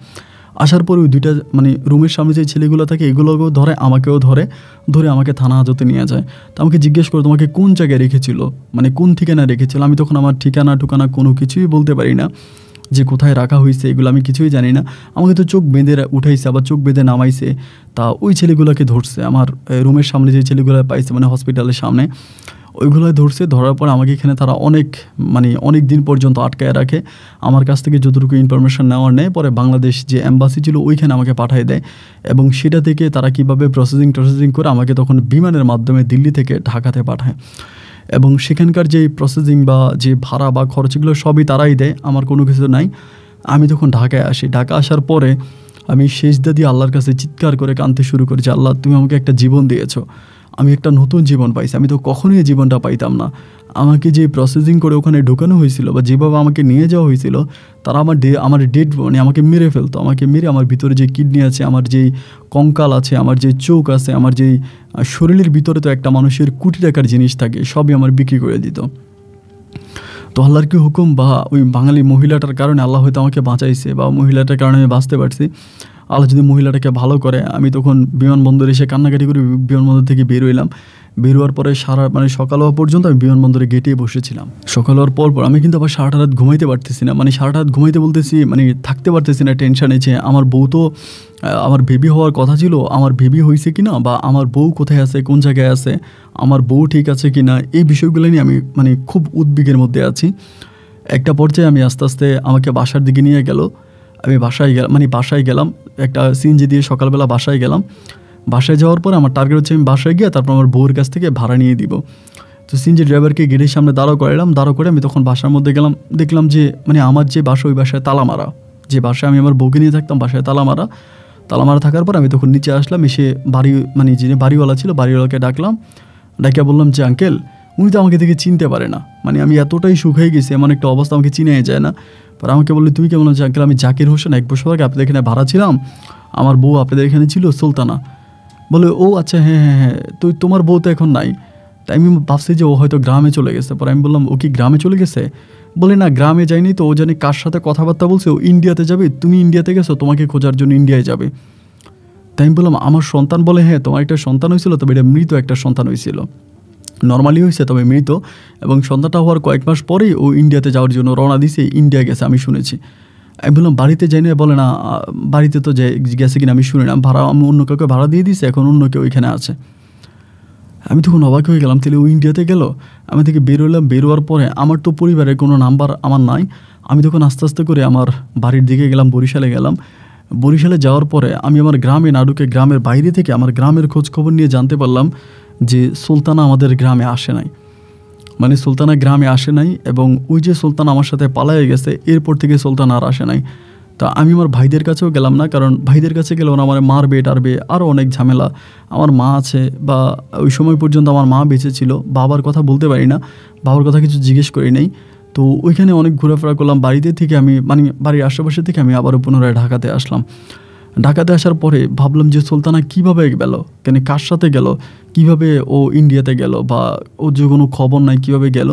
আসার পরে ওই দুইটা মানে রুমের সামনে যে ছেলেগুলো থাকে এগুলোকেও ধরে আমাকেও ধরে ধরে আমাকে থানা হাজতে নিয়ে যায় তো আমাকে জিজ্ঞেস করে তোমাকে কোন জায়গায় রেখেছিল মানে কোন ঠিকানা রেখেছিল আমি তখন আমার ঠিকানা টুকানা কোনো কিছুই বলতে পারি না যে কোথায় রাখা হয়েছে এগুলো আমি কিছুই জানি না আমাকে তো চোখ বেঁধে উঠাইছে আবার চোখ বেঁধে নামাইছে তা ওই ছেলেগুলোকে ধরছে আমার রুমের সামনে যে ছেলেগুলো পাইছে মানে হসপিটালের সামনে ওইগুলো ধরছে ধরার পর আমাকে এখানে তারা অনেক মানে অনেক দিন পর্যন্ত আটকায় রাখে আমার কাছ থেকে যতটুকু ইনফরমেশান নেওয়ার নেয় পরে বাংলাদেশ যে অ্যাম্বাসি ছিল ওইখানে আমাকে পাঠিয়ে দেয় এবং সেটা থেকে তারা কিভাবে প্রসেসিং টসেসিং করে আমাকে তখন বিমানের মাধ্যমে দিল্লি থেকে ঢাকাতে পাঠায় এবং সেখানকার যে প্রসেসিং বা যে ভাড়া বা খরচগুলো সবই তারাই দেয় আমার কোনো কিছু নাই আমি তখন ঢাকায় আসি ঢাকা আসার পরে আমি শেষ দাদি আল্লাহর কাছে চিৎকার করে কাঁদতে শুরু করেছি আল্লাহ তুমি আমাকে একটা জীবন দিয়েছো আমি একটা নতুন জীবন পাইছি আমি তো কখনোই জীবনটা পাইতাম না আমাকে যে প্রসেসিং করে ওখানে ঢুকানো হয়েছিল বা যেভাবে আমাকে নিয়ে যাওয়া হয়েছিল তারা আমার ডে আমার ডেড মানে আমাকে মেরে ফেলতো আমাকে মেরে আমার ভিতরে যে কিডনি আছে আমার যেই কঙ্কাল আছে আমার যে চোখ আছে আমার যেই শরীরের ভিতরে তো একটা মানুষের কুটি টাকার জিনিস থাকে সবই আমার বিক্রি করে দিত তো আল্লাহর কি হুকুম বা ওই বাঙালি মহিলাটার কারণে আল্লাহ হয়তো আমাকে বাঁচাইছে বা মহিলাটার কারণে আমি বাঁচতে পারছি আল্লাহ যদি মহিলাটাকে ভালো করে আমি তখন বিমানবন্দরে এসে কান্নাকাটি করে বিমানবন্দর থেকে বের হইলাম বের হওয়ার পরে সারা মানে সকাল হওয়া পর্যন্ত আমি বিমানবন্দরে গেটে বসেছিলাম সকাল হওয়ার পর পর আমি কিন্তু আবার সারাটা রাত ঘুমাইতে পারতেছি না মানে সারাটা রাত ঘুমাইতে বলতেছি মানে থাকতে পারতেছি না টেনশানে যে আমার বউ তো আমার বেবি হওয়ার কথা ছিল আমার বেবি হয়েছে কি না বা আমার বউ কোথায় আছে কোন জায়গায় আছে আমার বউ ঠিক আছে কি না এই বিষয়গুলো নিয়ে আমি মানে খুব উদ্বেগের মধ্যে আছি একটা পর্যায়ে আমি আস্তে আস্তে আমাকে বাসার দিকে নিয়ে গেল আমি বাসায় গেলাম মানে বাসায় গেলাম একটা সিএনজি দিয়ে সকালবেলা বাসায় গেলাম বাসায় যাওয়ার পর আমার টার্গেট হচ্ছে আমি বাসায় গিয়ে তারপর আমার বউয়ের কাছ থেকে ভাড়া নিয়ে দিব তো সিএনজি ড্রাইভারকে গেটের সামনে দাঁড়াও করালাম দাঁড়ো করে আমি তখন বাসার মধ্যে গেলাম দেখলাম যে মানে আমার যে বাসা ওই বাসায় তালা মারা যে বাসায় আমি আমার বউকে নিয়ে থাকতাম বাসায় তালা মারা তালা মারা থাকার পর আমি তখন নিচে আসলাম এসে বাড়ি মানে যিনি বাড়িওয়ালা ছিল বাড়িওয়ালাকে ডাকলাম ডাকিয়া বললাম যে আঙ্কেল উনি তো আমাকে দেখে চিনতে পারে না মানে আমি এতটাই সুখ হয়ে গেছি এমন একটা অবস্থা আমাকে চিনে যায় না পরে আমাকে বললো তুমি কেমন আছো আঙ্কেল আমি জাকির হোসেন এক বছর আগে আপনাদের এখানে ভাড়া ছিলাম আমার বউ আপনাদের এখানে ছিল সুলতানা বলে ও আচ্ছা হ্যাঁ হ্যাঁ হ্যাঁ তুই তোমার বউ তো এখন নাই তাই আমি ভাবছি যে ও হয়তো গ্রামে চলে গেছে পরে আমি বললাম ও কি গ্রামে চলে গেছে বলে না গ্রামে যায়নি তো ও জানি কার সাথে কথাবার্তা বলছে ও ইন্ডিয়াতে যাবে তুমি ইন্ডিয়াতে গেছো তোমাকে খোঁজার জন্য ইন্ডিয়ায় যাবে তাই আমি বললাম আমার সন্তান বলে হ্যাঁ তোমার একটা সন্তান হয়েছিল তবে এটা মৃত একটা সন্তান হয়েছিল নর্মালি হয়েছে তবে মৃত এবং সন্ধ্যাটা হওয়ার কয়েক মাস পরেই ও ইন্ডিয়াতে যাওয়ার জন্য রওনা দিছে ইন্ডিয়া গেছে আমি শুনেছি আমি বললাম বাড়িতে যাই না বলে না বাড়িতে তো যাই গেছে কিনা আমি শুনি না ভাড়া আমি অন্য কাউকে ভাড়া দিয়ে দিছে এখন অন্য কেউ ওইখানে আছে আমি তখন অবাক হয়ে গেলাম তাহলে ও ইন্ডিয়াতে গেল আমি থেকে বেরোলাম বেরোয়ার পরে আমার তো পরিবারের কোনো নাম্বার আমার নাই আমি তখন আস্তে আস্তে করে আমার বাড়ির দিকে গেলাম বরিশালে গেলাম বরিশালে যাওয়ার পরে আমি আমার গ্রামে নাড়ুকে গ্রামের বাইরে থেকে আমার গ্রামের খোঁজ খবর নিয়ে জানতে পারলাম যে সুলতানা আমাদের গ্রামে আসে নাই মানে সুলতানা গ্রামে আসে নাই এবং ওই যে সুলতান আমার সাথে পালাই গেছে এরপর থেকে সুলতান আর আসে নাই তা আমি আমার ভাইদের কাছেও গেলাম না কারণ ভাইদের কাছে গেলে ওরা আমার মারবে টারবে আরও অনেক ঝামেলা আমার মা আছে বা ওই সময় পর্যন্ত আমার মা বেঁচে ছিল বাবার কথা বলতে পারি না বাবার কথা কিছু জিজ্ঞেস করি নাই তো ওইখানে অনেক ঘোরাফেরা করলাম বাড়িতে থেকে আমি মানে বাড়ির আশেপাশে থেকে আমি আবারও পুনরায় ঢাকাতে আসলাম ঢাকাতে আসার পরে ভাবলাম যে সুলতানা কিভাবে গেল কেন কার সাথে গেল কিভাবে ও ইন্ডিয়াতে গেল বা ওর যে কোনো খবর নাই কিভাবে গেল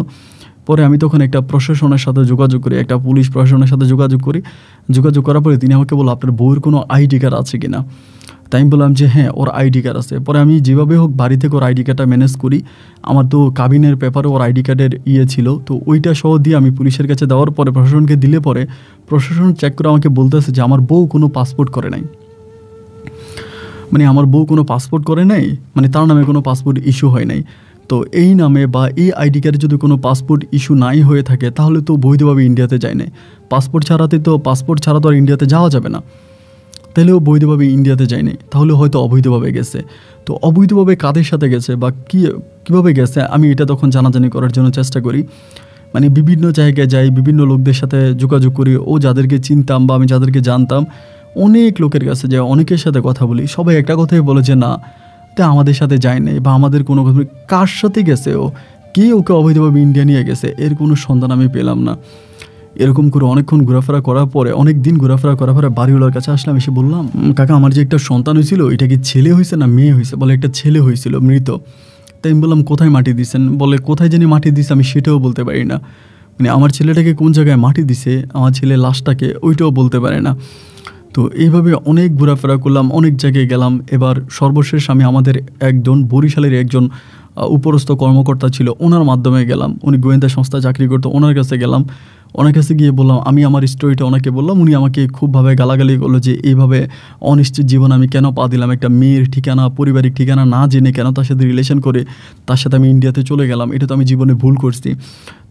পরে আমি তখন একটা প্রশাসনের সাথে যোগাযোগ করি একটা পুলিশ প্রশাসনের সাথে যোগাযোগ করি যোগাযোগ করার পরে তিনি আমাকে বলো আপনার বউয়ের কোনো আইডি কার্ড আছে কিনা তাই আমি বললাম যে হ্যাঁ ওর আইডি কার্ড আছে পরে আমি যেভাবে হোক বাড়ি থেকে ওর আইডি কার্ডটা ম্যানেজ করি আমার তো কাবিনের পেপারে ওর আইডি কার্ডের ইয়ে ছিল তো ওইটা সহ দিয়ে আমি পুলিশের কাছে দেওয়ার পরে প্রশাসনকে দিলে পরে প্রশাসন চেক করে আমাকে বলতেছে যে আমার বউ কোনো পাসপোর্ট করে নাই মানে আমার বউ কোনো পাসপোর্ট করে নাই মানে তার নামে কোনো পাসপোর্ট ইস্যু হয় নাই তো এই নামে বা এই আইডি কার্ডে যদি কোনো পাসপোর্ট ইস্যু নাই হয়ে থাকে তাহলে তো বৈধভাবে ইন্ডিয়াতে যায় না পাসপোর্ট ছাড়াতে তো পাসপোর্ট ছাড়া তো আর ইন্ডিয়াতে যাওয়া যাবে না তাহলেও বৈধভাবে ইন্ডিয়াতে যায়নি তাহলে হয়তো অবৈধভাবে গেছে তো অবৈধভাবে কাদের সাথে গেছে বা কী কীভাবে গেছে আমি এটা তখন জানাজানি করার জন্য চেষ্টা করি মানে বিভিন্ন জায়গায় যাই বিভিন্ন লোকদের সাথে যোগাযোগ করি ও যাদেরকে চিনতাম বা আমি যাদেরকে জানতাম অনেক লোকের কাছে যাই অনেকের সাথে কথা বলি সবাই একটা কথাই বলে যে না তা আমাদের সাথে যায় নাই বা আমাদের কোনো কথা কার সাথে গেছে ও কে ওকে অবৈধভাবে ইন্ডিয়া নিয়ে গেছে এর কোনো সন্ধান আমি পেলাম না এরকম করে অনেকক্ষণ ঘোরাফেরা করার পরে অনেক দিন ঘোরাফেরা করার পরে বাড়িওয়ালার কাছে আসলাম এসে বললাম কাকা আমার যে একটা সন্তান হয়েছিল এটা কি ছেলে হয়েছে না মেয়ে হয়েছে বলে একটা ছেলে হয়েছিল মৃত তাই আমি বললাম কোথায় মাটি দিয়েছেন বলে কোথায় জানি মাটি দিয়েছে আমি সেটাও বলতে পারি না মানে আমার ছেলেটাকে কোন জায়গায় মাটি দিছে আমার ছেলে লাশটাকে ওইটাও বলতে পারে না তো এইভাবে অনেক ঘোরাফেরা করলাম অনেক জায়গায় গেলাম এবার সর্বশেষ আমি আমাদের একজন বরিশালের একজন উপরস্থ কর্মকর্তা ছিল ওনার মাধ্যমে গেলাম উনি গোয়েন্দা সংস্থা চাকরি করতো ওনার কাছে গেলাম ওনার কাছে গিয়ে বললাম আমি আমার স্টোরিটা ওনাকে বললাম উনি আমাকে খুবভাবে গালাগালি করলো যে এইভাবে অনিশ্চিত জীবন আমি কেন পা দিলাম একটা মেয়ের ঠিকানা পরিবারিক ঠিকানা না জেনে কেন তার সাথে রিলেশন করে তার সাথে আমি ইন্ডিয়াতে চলে গেলাম এটা তো আমি জীবনে ভুল করছি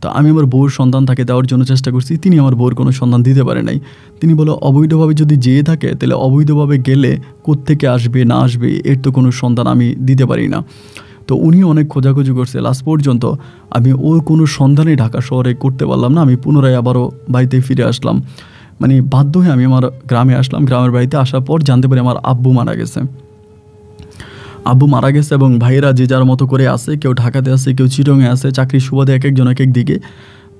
তা আমি আমার বউর সন্তান তাকে দেওয়ার জন্য চেষ্টা করছি তিনি আমার বউর কোনো সন্তান দিতে পারে নাই তিনি বলে অবৈধভাবে যদি যেয়ে থাকে তাহলে অবৈধভাবে গেলে কোত্থেকে আসবে না আসবে এর তো কোনো সন্তান আমি দিতে পারি না তো উনি অনেক খোঁজাখুঁজি করছে লাস্ট পর্যন্ত আমি ওর কোনো সন্ধানে ঢাকা শহরে করতে পারলাম না আমি পুনরায় আবারও বাড়িতে ফিরে আসলাম মানে বাধ্য হয়ে আমি আমার গ্রামে আসলাম গ্রামের বাড়িতে আসার পর জানতে পারি আমার আব্বু মারা গেছে আব্বু মারা গেছে এবং ভাইয়েরা যে যার মতো করে আসে কেউ ঢাকাতে আসে কেউ চিরঙে আসে চাকরির সুবাদে এক একজন এক এক দিকে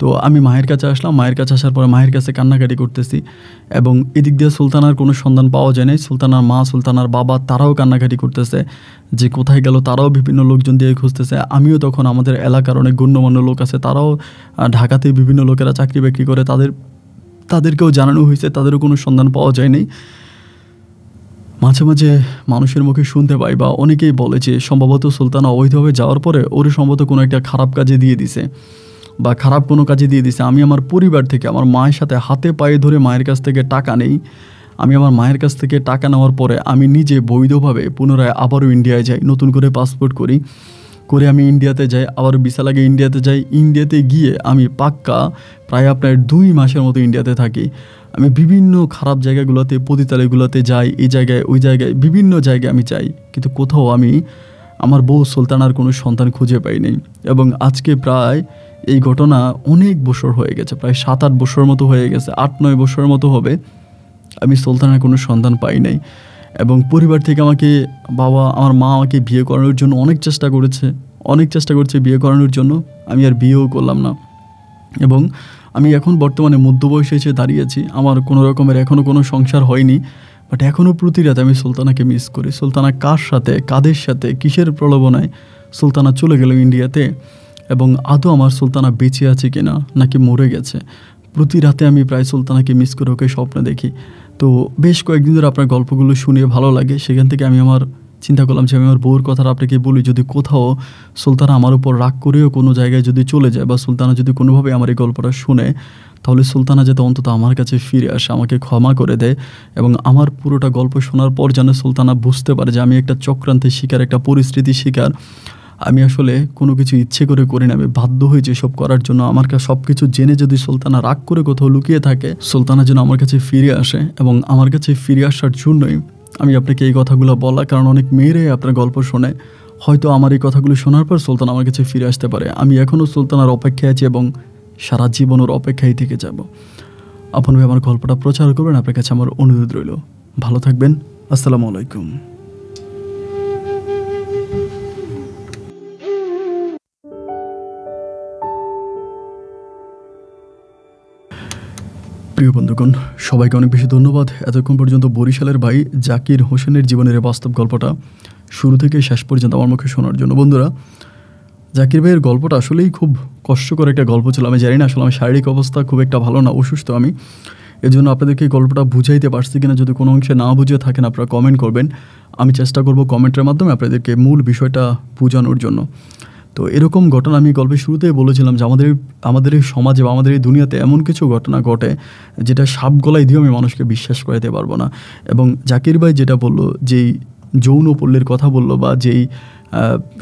তো আমি মায়ের কাছে আসলাম মায়ের কাছে আসার পরে মায়ের কাছে কান্নাকাটি করতেছি এবং এদিক দিয়ে সুলতানার কোনো সন্ধান পাওয়া যায় নাই সুলতানার মা সুলতানার বাবা তারাও কান্নাকাটি করতেছে যে কোথায় গেল তারাও বিভিন্ন লোকজন দিয়ে খুঁজতেছে আমিও তখন আমাদের এলাকার অনেক গণ্যমান্য লোক আছে তারাও ঢাকাতে বিভিন্ন লোকেরা চাকরি বাকরি করে তাদের তাদেরকেও জানানো হয়েছে তাদেরও কোনো সন্ধান পাওয়া যায়নি মাঝে মাঝে মানুষের মুখে শুনতে পাই বা অনেকেই বলে যে সম্ভবত সুলতানা অবৈধভাবে যাওয়ার পরে ওর সম্ভবত কোনো একটা খারাপ কাজে দিয়ে দিছে বা খারাপ কোনো কাজে দিয়ে দিছে আমি আমার পরিবার থেকে আমার মায়ের সাথে হাতে পায়ে ধরে মায়ের কাছ থেকে টাকা নেই আমি আমার মায়ের কাছ থেকে টাকা নেওয়ার পরে আমি নিজে বৈধভাবে পুনরায় আবারও ইন্ডিয়ায় যাই নতুন করে পাসপোর্ট করি করে আমি ইন্ডিয়াতে যাই আবার বিশাল আগে ইন্ডিয়াতে যাই ইন্ডিয়াতে গিয়ে আমি পাক্কা প্রায় আপনার দুই মাসের মতো ইন্ডিয়াতে থাকি আমি বিভিন্ন খারাপ জায়গাগুলোতে পতিতালয়গুলোতে যাই এই জায়গায় ওই জায়গায় বিভিন্ন জায়গায় আমি যাই কিন্তু কোথাও আমি আমার বউ সুলতানার কোনো সন্তান খুঁজে পাইনি এবং আজকে প্রায় এই ঘটনা অনেক বছর হয়ে গেছে প্রায় সাত আট বছর মতো হয়ে গেছে আট নয় বছর মতো হবে আমি সুলতানের কোনো সন্ধান পাই নাই এবং পরিবার থেকে আমাকে বাবা আমার মা আমাকে বিয়ে করানোর জন্য অনেক চেষ্টা করেছে অনেক চেষ্টা করছে বিয়ে করানোর জন্য আমি আর বিয়েও করলাম না এবং আমি এখন বর্তমানে মধ্য বয়সে এসে দাঁড়িয়েছি আমার কোনো রকমের এখনও কোনো সংসার হয়নি বাট এখনও প্রতি রাতে আমি সুলতানাকে মিস করি সুলতানা কার সাথে কাদের সাথে কিসের প্রলোভনায় সুলতানা চলে গেল ইন্ডিয়াতে এবং আদৌ আমার সুলতানা বেঁচে আছে কিনা নাকি মরে গেছে প্রতি রাতে আমি প্রায় সুলতানাকে মিস করে ওকে স্বপ্ন দেখি তো বেশ কয়েকদিন ধরে আপনার গল্পগুলো শুনে ভালো লাগে সেখান থেকে আমি আমার চিন্তা করলাম যে আমি আমার বউর কথাটা আপনাকে বলি যদি কোথাও সুলতানা আমার উপর রাগ করেও কোনো জায়গায় যদি চলে যায় বা সুলতানা যদি কোনোভাবে আমার এই গল্পটা শুনে তাহলে সুলতানা যাতে অন্তত আমার কাছে ফিরে আসে আমাকে ক্ষমা করে দেয় এবং আমার পুরোটা গল্প শোনার পর যেন সুলতানা বুঝতে পারে যে আমি একটা চক্রান্তের শিকার একটা পরিস্থিতি শিকার আমি আসলে কোনো কিছু ইচ্ছে করে করি না আমি বাধ্য হয়েছি সব করার জন্য আমার কাছে সব কিছু জেনে যদি সুলতানা রাগ করে কোথাও লুকিয়ে থাকে সুলতানা যেন আমার কাছে ফিরে আসে এবং আমার কাছে ফিরে আসার জন্যই আমি আপনাকে এই কথাগুলো বলা কারণ অনেক মেয়েরাই আপনার গল্প শোনে হয়তো আমার এই কথাগুলো শোনার পর সুলতান আমার কাছে ফিরে আসতে পারে আমি এখনও সুলতানার অপেক্ষায় আছি এবং সারা জীবন ওর অপেক্ষায় থেকে যাব আপন আমার গল্পটা প্রচার করবেন আপনার কাছে আমার অনুরোধ রইল ভালো থাকবেন আসসালামু আলাইকুম প্রিয় বন্ধুগণ সবাইকে অনেক বেশি ধন্যবাদ এতক্ষণ পর্যন্ত বরিশালের ভাই জাকির হোসেনের জীবনের বাস্তব গল্পটা শুরু থেকে শেষ পর্যন্ত আমার মুখে শোনার জন্য বন্ধুরা জাকির ভাইয়ের গল্পটা আসলেই খুব কষ্টকর একটা গল্প ছিল আমি জানি না আসলে আমার শারীরিক অবস্থা খুব একটা ভালো না অসুস্থ আমি এর জন্য আপনাদেরকে গল্পটা বুঝাইতে পারছি কিনা যদি কোনো অংশে না বুঝে থাকেন আপনারা কমেন্ট করবেন আমি চেষ্টা করব কমেন্টের মাধ্যমে আপনাদেরকে মূল বিষয়টা বোঝানোর জন্য তো এরকম ঘটনা আমি গল্পের শুরুতেই বলেছিলাম যে আমাদের আমাদের এই সমাজে বা আমাদের এই দুনিয়াতে এমন কিছু ঘটনা ঘটে যেটা সাপ গলায় দিয়েও আমি মানুষকে বিশ্বাস করাতে পারবো না এবং জাকির ভাই যেটা বললো যেই যৌন পল্লীর কথা বললো বা যেই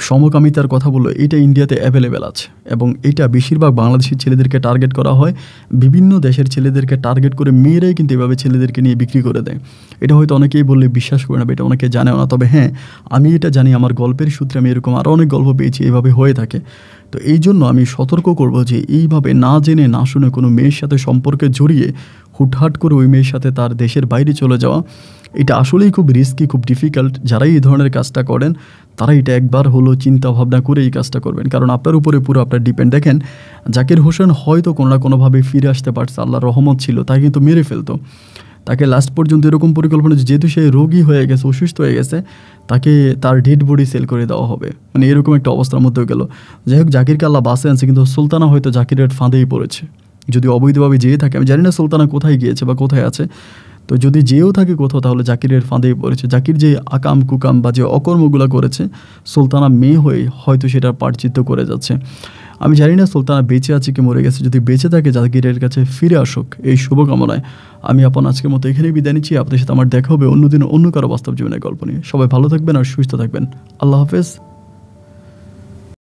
সমকামিতার কথা বললো এটা ইন্ডিয়াতে অ্যাভেলেবেল আছে এবং এটা বেশিরভাগ বাংলাদেশের ছেলেদেরকে টার্গেট করা হয় বিভিন্ন দেশের ছেলেদেরকে টার্গেট করে মেয়েরাই কিন্তু এভাবে ছেলেদেরকে নিয়ে বিক্রি করে দেয় এটা হয়তো অনেকেই বললে বিশ্বাস করে না এটা অনেকে জানেও না তবে হ্যাঁ আমি এটা জানি আমার গল্পের সূত্রে আমি এরকম আরও অনেক গল্প পেয়েছি এভাবে হয়ে থাকে তো এই জন্য আমি সতর্ক করব যে এইভাবে না জেনে না শুনে কোনো মেয়ের সাথে সম্পর্কে জড়িয়ে হুটহাট করে ওই মেয়ের সাথে তার দেশের বাইরে চলে যাওয়া এটা আসলেই খুব রিস্কি খুব ডিফিকাল্ট যারাই এই ধরনের কাজটা করেন তারা এটা একবার হলো চিন্তা ভাবনা করে এই কাজটা করবেন কারণ আপনার উপরে পুরো আপনার ডিপেন্ড দেখেন জাকির হোসেন হয়তো কোনো না কোনোভাবে ফিরে আসতে পারছে আল্লাহর রহমত ছিল তাই কিন্তু মেরে ফেলতো তাকে লাস্ট পর্যন্ত এরকম পরিকল্পনা যেহেতু সে রোগী হয়ে গেছে অসুস্থ হয়ে গেছে তাকে তার ডেড বডি সেল করে দেওয়া হবে মানে এরকম একটা অবস্থার মধ্যে গেল যাই হোক জাকিরকে আল্লাহ বাসে আনছে কিন্তু সুলতানা হয়তো জাকিরের ফাঁদেই পড়েছে যদি অবৈধভাবে যেয়ে থাকে আমি জানি না সুলতানা কোথায় গিয়েছে বা কোথায় আছে তো যদি যেও থাকে কোথাও তাহলে জাকিরের ফাঁদেই পড়েছে জাকির যে আকাম কুকাম বা যে অকর্মগুলো করেছে সুলতানা মেয়ে হয়ে হয়তো সেটার পার্চিত্য করে যাচ্ছে আমি জানি না সুলতানা বেঁচে আছে কি মরে গেছে যদি বেঁচে থাকে জাহাঙ্গীরের কাছে ফিরে আসুক এই শুভকামনায় আমি আপন আজকের মতো এখানেই বিদায় নিচ্ছি আপনার সাথে আমার দেখা হবে অন্যদিন অন্য কারো বাস্তব জীবনের গল্প নিয়ে সবাই ভালো থাকবেন আর সুস্থ থাকবেন আল্লাহ হাফেজ